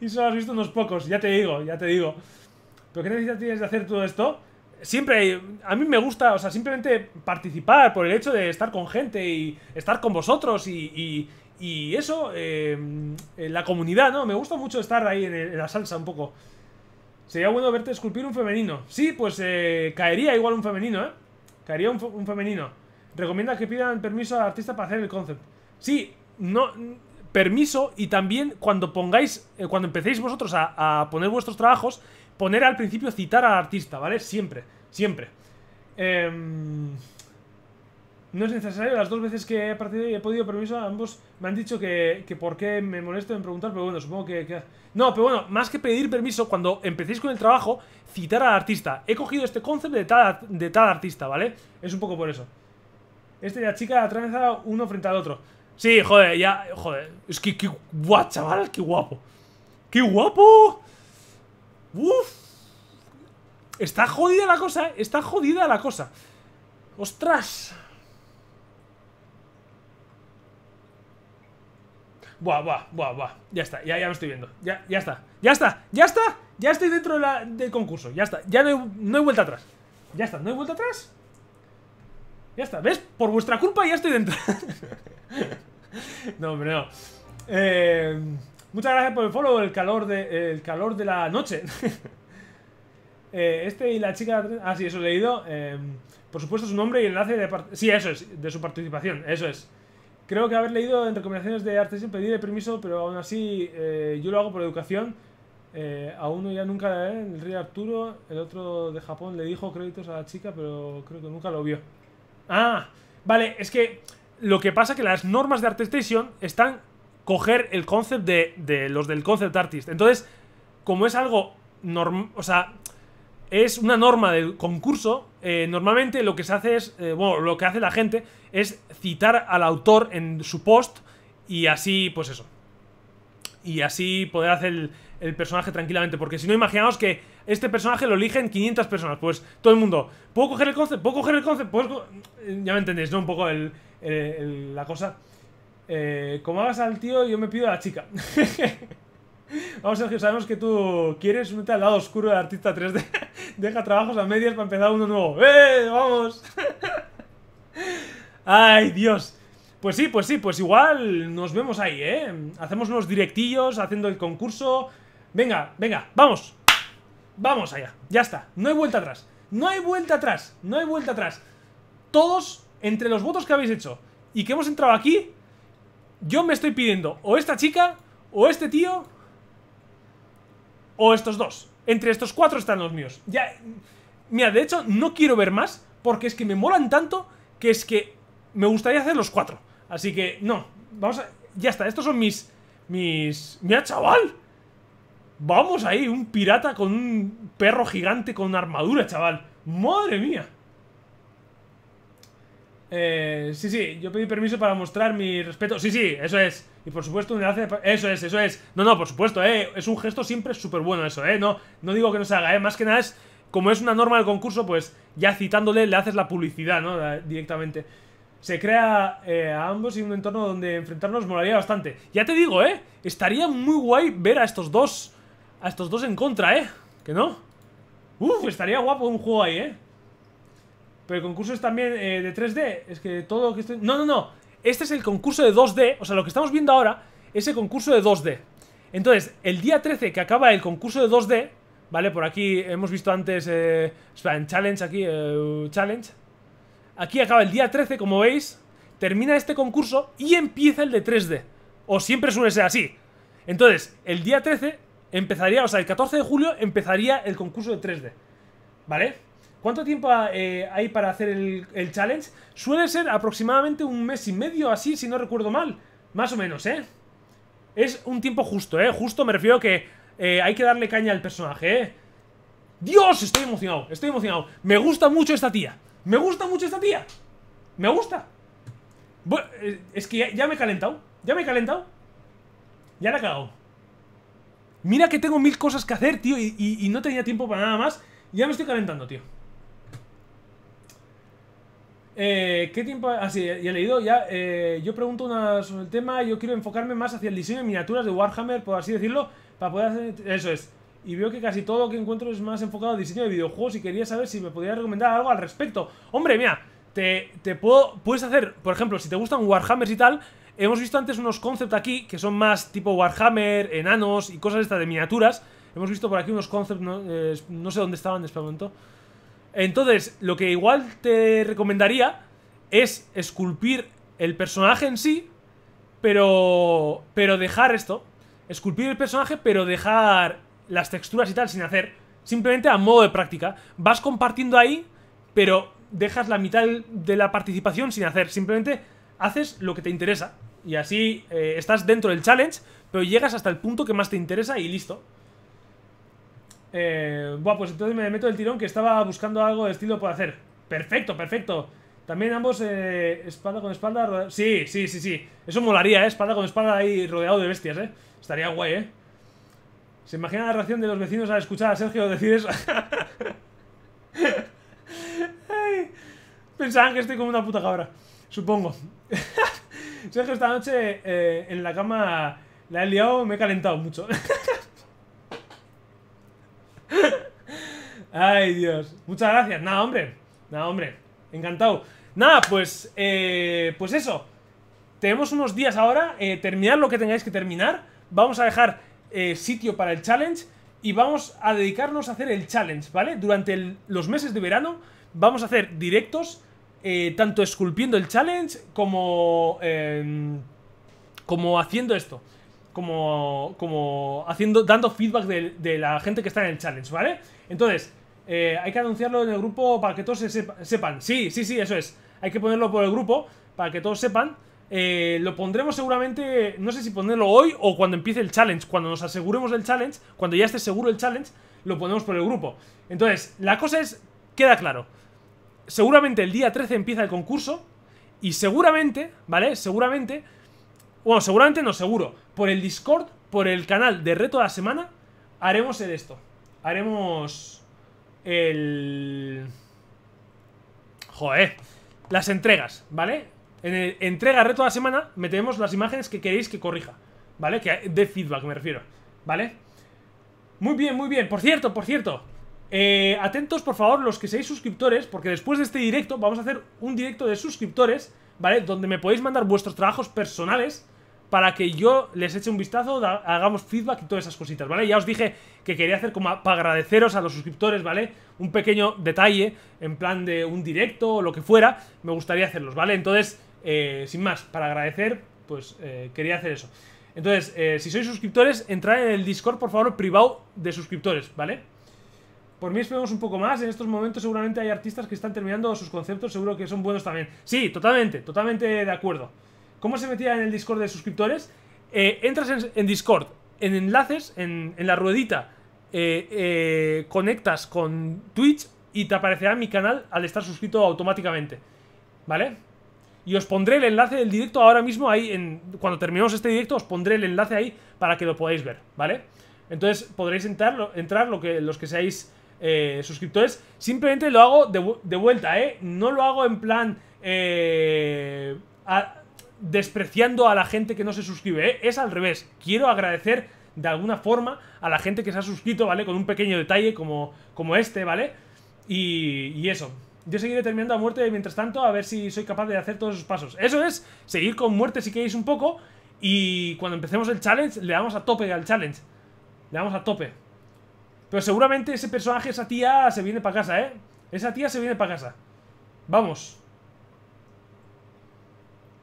A: y solo has visto unos pocos, ya te digo, ya te digo. ¿Pero qué necesidad tienes de hacer todo esto? Siempre, a mí me gusta, o sea, simplemente participar por el hecho de estar con gente y estar con vosotros y, y, eso, eh, la comunidad, ¿no? Me gusta mucho estar ahí en la salsa un poco. Sería bueno verte esculpir un femenino. Sí, pues eh, caería igual un femenino, ¿eh? Caería un, femenino. Recomienda que pidan permiso al artista para hacer el concept. Sí, no permiso y también cuando pongáis, eh, cuando empecéis vosotros a, a, poner vuestros trabajos, poner al principio citar al artista, ¿vale? Siempre, siempre. Eh... No es necesario, las dos veces que he, partido y he podido permiso, ambos me han dicho que, que por qué me molesto en preguntar, pero bueno, supongo que, No, pero bueno, más que pedir permiso, cuando empecéis con el trabajo, citar al artista. He cogido este concepto de tal, de tal artista, ¿vale? Es un poco por eso. Este la chica la uno frente al otro. Sí, joder, ya, joder. Es que, qué guapo, chaval, qué guapo. ¡Qué guapo! ¡Uf! Está jodida la cosa, eh, está jodida la cosa. ¡Ostras! Buah, buah, buah, buah. Ya está, ya, ya lo estoy viendo. Ya, ya está, ya está, ya está. Ya estoy dentro del concurso. Ya está, ya no hay, no hay vuelta atrás. Ya está, no hay vuelta atrás. Ya está, ¿ves? Por vuestra culpa ya estoy dentro. [laughs] no, hombre, no. Eh, muchas gracias por el follow, el calor de, el calor de la noche. [laughs] Eh, este y la chica... Ah, sí, eso he leído. Eh, por supuesto, su nombre y enlace de... Sí, eso es, de su participación, eso es. Creo que haber leído en recomendaciones de arte sin pedir permiso, pero aún así eh, yo lo hago por educación. Eh, a uno ya nunca, eh, el rey Arturo, el otro de Japón le dijo créditos a la chica, pero creo que nunca lo vio. Ah, vale, es que lo que pasa es que las normas de Station están coger el concept de, los del concept artist. Entonces, como es algo normal, o sea, es una norma del concurso, eh, normalmente lo que se hace es, eh, bueno, lo que hace la gente es citar al autor en su post y así, pues eso. Y así poder hacer el, personaje tranquilamente, porque si no, imaginaos que este personaje lo eligen 500 personas, pues todo el mundo, ¿puedo coger el concepto? ¿Puedo coger el concepto? Eh, ya me entendéis, ¿no? Un poco el, la cosa. como hagas al tío, yo me pido a la chica. [laughs] Vamos, Sergio, sabemos que tú quieres unirte al lado oscuro de artista 3D. [laughs] Deja trabajos a medias para empezar uno nuevo. ¡Eh! ¡Vamos! [laughs] ¡Ay, Dios! Pues sí, pues sí, pues igual nos vemos ahí, ¿eh? Hacemos unos directillos haciendo el concurso. Venga, venga, vamos. Vamos allá. Ya está. No hay vuelta atrás. No hay vuelta atrás. No hay vuelta atrás. Todos, entre los votos que habéis hecho y que hemos entrado aquí, yo me estoy pidiendo o esta chica o este tío o estos dos. Entre estos cuatro están los míos. Ya, mira, de hecho, no quiero ver más porque es que me molan tanto que es que me gustaría hacer los cuatro. Así que, no, vamos a... Ya está, estos son mis... mis... ¡Mira, chaval! Vamos ahí, un pirata con un perro gigante con armadura, chaval. ¡Madre mía! Eh, sí, sí, yo pedí permiso para mostrar mi respeto. Sí, sí, eso es. Y por supuesto, un hace. Eso es, eso es. No, no, por supuesto, eh. Es un gesto siempre súper bueno, eso, eh. No, no digo que no se haga, eh. Más que nada es. Como es una norma del concurso, pues ya citándole le haces la publicidad, ¿no? directamente. Se crea eh, a ambos y un entorno donde enfrentarnos molaría bastante. Ya te digo, eh. Estaría muy guay ver a estos dos. A estos dos en contra, eh. ¿Que no? Uf, estaría guapo un juego ahí, eh. Pero el concurso es también eh, de 3D. Es que todo lo que estoy... No, no, no. Este es el concurso de 2D. O sea, lo que estamos viendo ahora es el concurso de 2D. Entonces, el día 13 que acaba el concurso de 2D, ¿vale? Por aquí hemos visto antes... Eh, en Challenge aquí... Eh, challenge. Aquí acaba el día 13, como veis. Termina este concurso y empieza el de 3D. O siempre suele ser así. Entonces, el día 13 empezaría... O sea, el 14 de julio empezaría el concurso de 3D. ¿Vale? ¿Cuánto tiempo eh, hay para hacer el, challenge? Suele ser aproximadamente un mes y medio, así, si no recuerdo mal. Más o menos, ¿eh? Es un tiempo justo, ¿eh? Justo me refiero a que eh, hay que darle caña al personaje, ¿eh? ¡Dios! Estoy emocionado, estoy emocionado. Me gusta mucho esta tía. Me gusta mucho esta tía. Me gusta. Eh, es que ya, me he calentado. Ya me he calentado. Ya la he cagado. Mira que tengo mil cosas que hacer, tío, y no tenía tiempo para nada más. Ya me estoy calentando, tío. Eh, ¿Qué tiempo? Así, ah, ya he leído ya. Eh, yo pregunto una sobre el tema. Yo quiero enfocarme más hacia el diseño de miniaturas de Warhammer, por así decirlo, para poder hacer. Eso es. Y veo que casi todo lo que encuentro es más enfocado al diseño de videojuegos y quería saber si me podías recomendar algo al respecto. Hombre, mira, te, puedo. Puedes hacer, por ejemplo, si te gustan Warhammers y tal, hemos visto antes unos concept aquí que son más tipo Warhammer, enanos y cosas estas de miniaturas. Hemos visto por aquí unos conceptos, eh, no, sé dónde estaban, espera un momento. Entonces, lo que igual te recomendaría es esculpir el personaje en sí, pero, pero dejar esto. Esculpir el personaje, pero dejar las texturas y tal sin hacer. Simplemente a modo de práctica. Vas compartiendo ahí, pero dejas la mitad de la participación sin hacer. Simplemente haces lo que te interesa. Y así eh, estás dentro del challenge, pero llegas hasta el punto que más te interesa y listo. Eh, Buah, pues entonces me meto el tirón que estaba buscando algo de estilo para hacer. Perfecto, perfecto. También ambos eh, espalda con espalda. Sí, sí, sí, sí. Eso molaría, ¿eh? Espalda con espalda ahí rodeado de bestias, ¿eh? Estaría guay, ¿eh? ¿Se imagina la reacción de los vecinos al escuchar a Sergio decir eso? [laughs] pensaban que estoy como una puta cabra. Supongo. [laughs] Sergio, esta noche eh, en la cama la he liado, me he calentado mucho. [laughs] Ay, Dios. Muchas gracias. Nada, hombre. Nada, hombre. Encantado. Nada, pues, eh, pues eso. Tenemos unos días ahora. Eh, terminar lo que tengáis que terminar. Vamos a dejar eh, sitio para el challenge. Y vamos a dedicarnos a hacer el challenge, ¿vale? Durante los meses de verano vamos a hacer directos. Eh, tanto esculpiendo el challenge como, em, como haciendo esto. Como, como, haciendo, dando feedback de, de, la gente que está en el challenge, ¿vale? Entonces, eh, hay que anunciarlo en el grupo para que todos sepan. Sí, sí, sí, eso es. Hay que ponerlo por el grupo para que todos sepan. Eh, lo pondremos seguramente, no sé si ponerlo hoy o cuando empiece el challenge. Cuando nos aseguremos del challenge, cuando ya esté seguro el challenge, lo ponemos por el grupo. Entonces, la cosa es, queda claro. Seguramente el día 13 empieza el concurso y seguramente, ¿vale? Seguramente, bueno, seguramente no, seguro. Por el Discord, por el canal de Reto de la Semana, haremos el esto. Haremos el... Joder. Las entregas, ¿vale? En el entrega reto de la semana metemos las imágenes que queréis que corrija, ¿vale? Que de feedback me refiero, ¿vale? Muy bien, muy bien. Por cierto, por cierto. Eh, atentos, por favor, los que seáis suscriptores, porque después de este directo vamos a hacer un directo de suscriptores, ¿vale? Donde me podéis mandar vuestros trabajos personales para que yo les eche un vistazo, hagamos feedback y todas esas cositas, ¿vale? Ya os dije que quería hacer como para agradeceros a los suscriptores, ¿vale? Un pequeño detalle en plan de un directo o lo que fuera, me gustaría hacerlos, ¿vale? Entonces, eh, sin más, para agradecer, pues eh, quería hacer eso. Entonces, eh, si sois suscriptores, entrad en el Discord, por favor, privado de suscriptores, ¿vale? Por mí esperemos un poco más. En estos momentos seguramente hay artistas que están terminando sus conceptos, seguro que son buenos también. Sí, totalmente, totalmente de acuerdo. ¿Cómo se metía en el Discord de suscriptores? Eh, entras en, Discord, en enlaces, en, la ruedita, eh, eh, conectas con Twitch y te aparecerá mi canal al estar suscrito automáticamente. ¿Vale? Y os pondré el enlace del directo ahora mismo ahí, en, cuando terminemos este directo, os pondré el enlace ahí para que lo podáis ver, ¿vale? Entonces podréis entrar, entrar lo que, los que seáis suscriptores. Simplemente lo hago de, vuelta, ¿eh? No lo hago en plan... Eh, despreciando a la gente que no se suscribe, ¿eh? es al revés. Quiero agradecer de alguna forma a la gente que se ha suscrito, ¿vale? Con un pequeño detalle como, como este, ¿vale? Y, y eso. Yo seguiré terminando a muerte mientras tanto, a ver si soy capaz de hacer todos esos pasos. Eso es, seguir con muerte si queréis un poco. Y cuando empecemos el challenge, le damos a tope al challenge. Le damos a tope. Pero seguramente ese personaje, esa tía, se viene para casa, ¿eh? Esa tía se viene para casa. Vamos.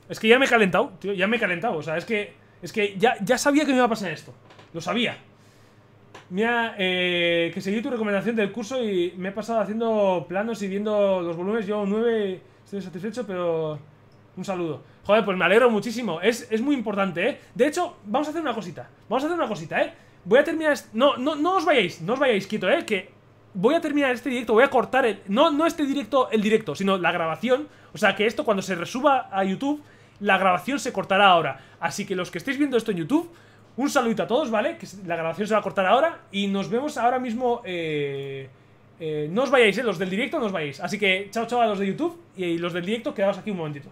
A: Es que ya me he calentado, tío. Ya me he calentado. O sea, es que. Es que ya, ya sabía que me iba a pasar esto. Lo sabía. Mira, eh, que seguí tu recomendación del curso y me he pasado haciendo planos y viendo los volúmenes. Yo nueve estoy satisfecho, pero. Un saludo. Joder, pues me alegro muchísimo. Es, muy importante, ¿eh? De hecho, vamos a hacer una cosita. Vamos a hacer una cosita, ¿eh? Voy a terminar. No, no, no os vayáis, no os vayáis, quieto, ¿eh? Que voy a terminar este directo, voy a cortar el... No, no este directo, el directo, sino la grabación. O sea, que esto cuando se resuba a YouTube la grabación se cortará ahora. Así que los que estéis viendo esto en YouTube, un saludito a todos, ¿vale? Que la grabación se va a cortar ahora y nos vemos ahora mismo... Eh, eh no os vayáis, eh, los del directo no os vayáis. Así que chao, chao a los de YouTube y los del directo, quedaos aquí un momentito.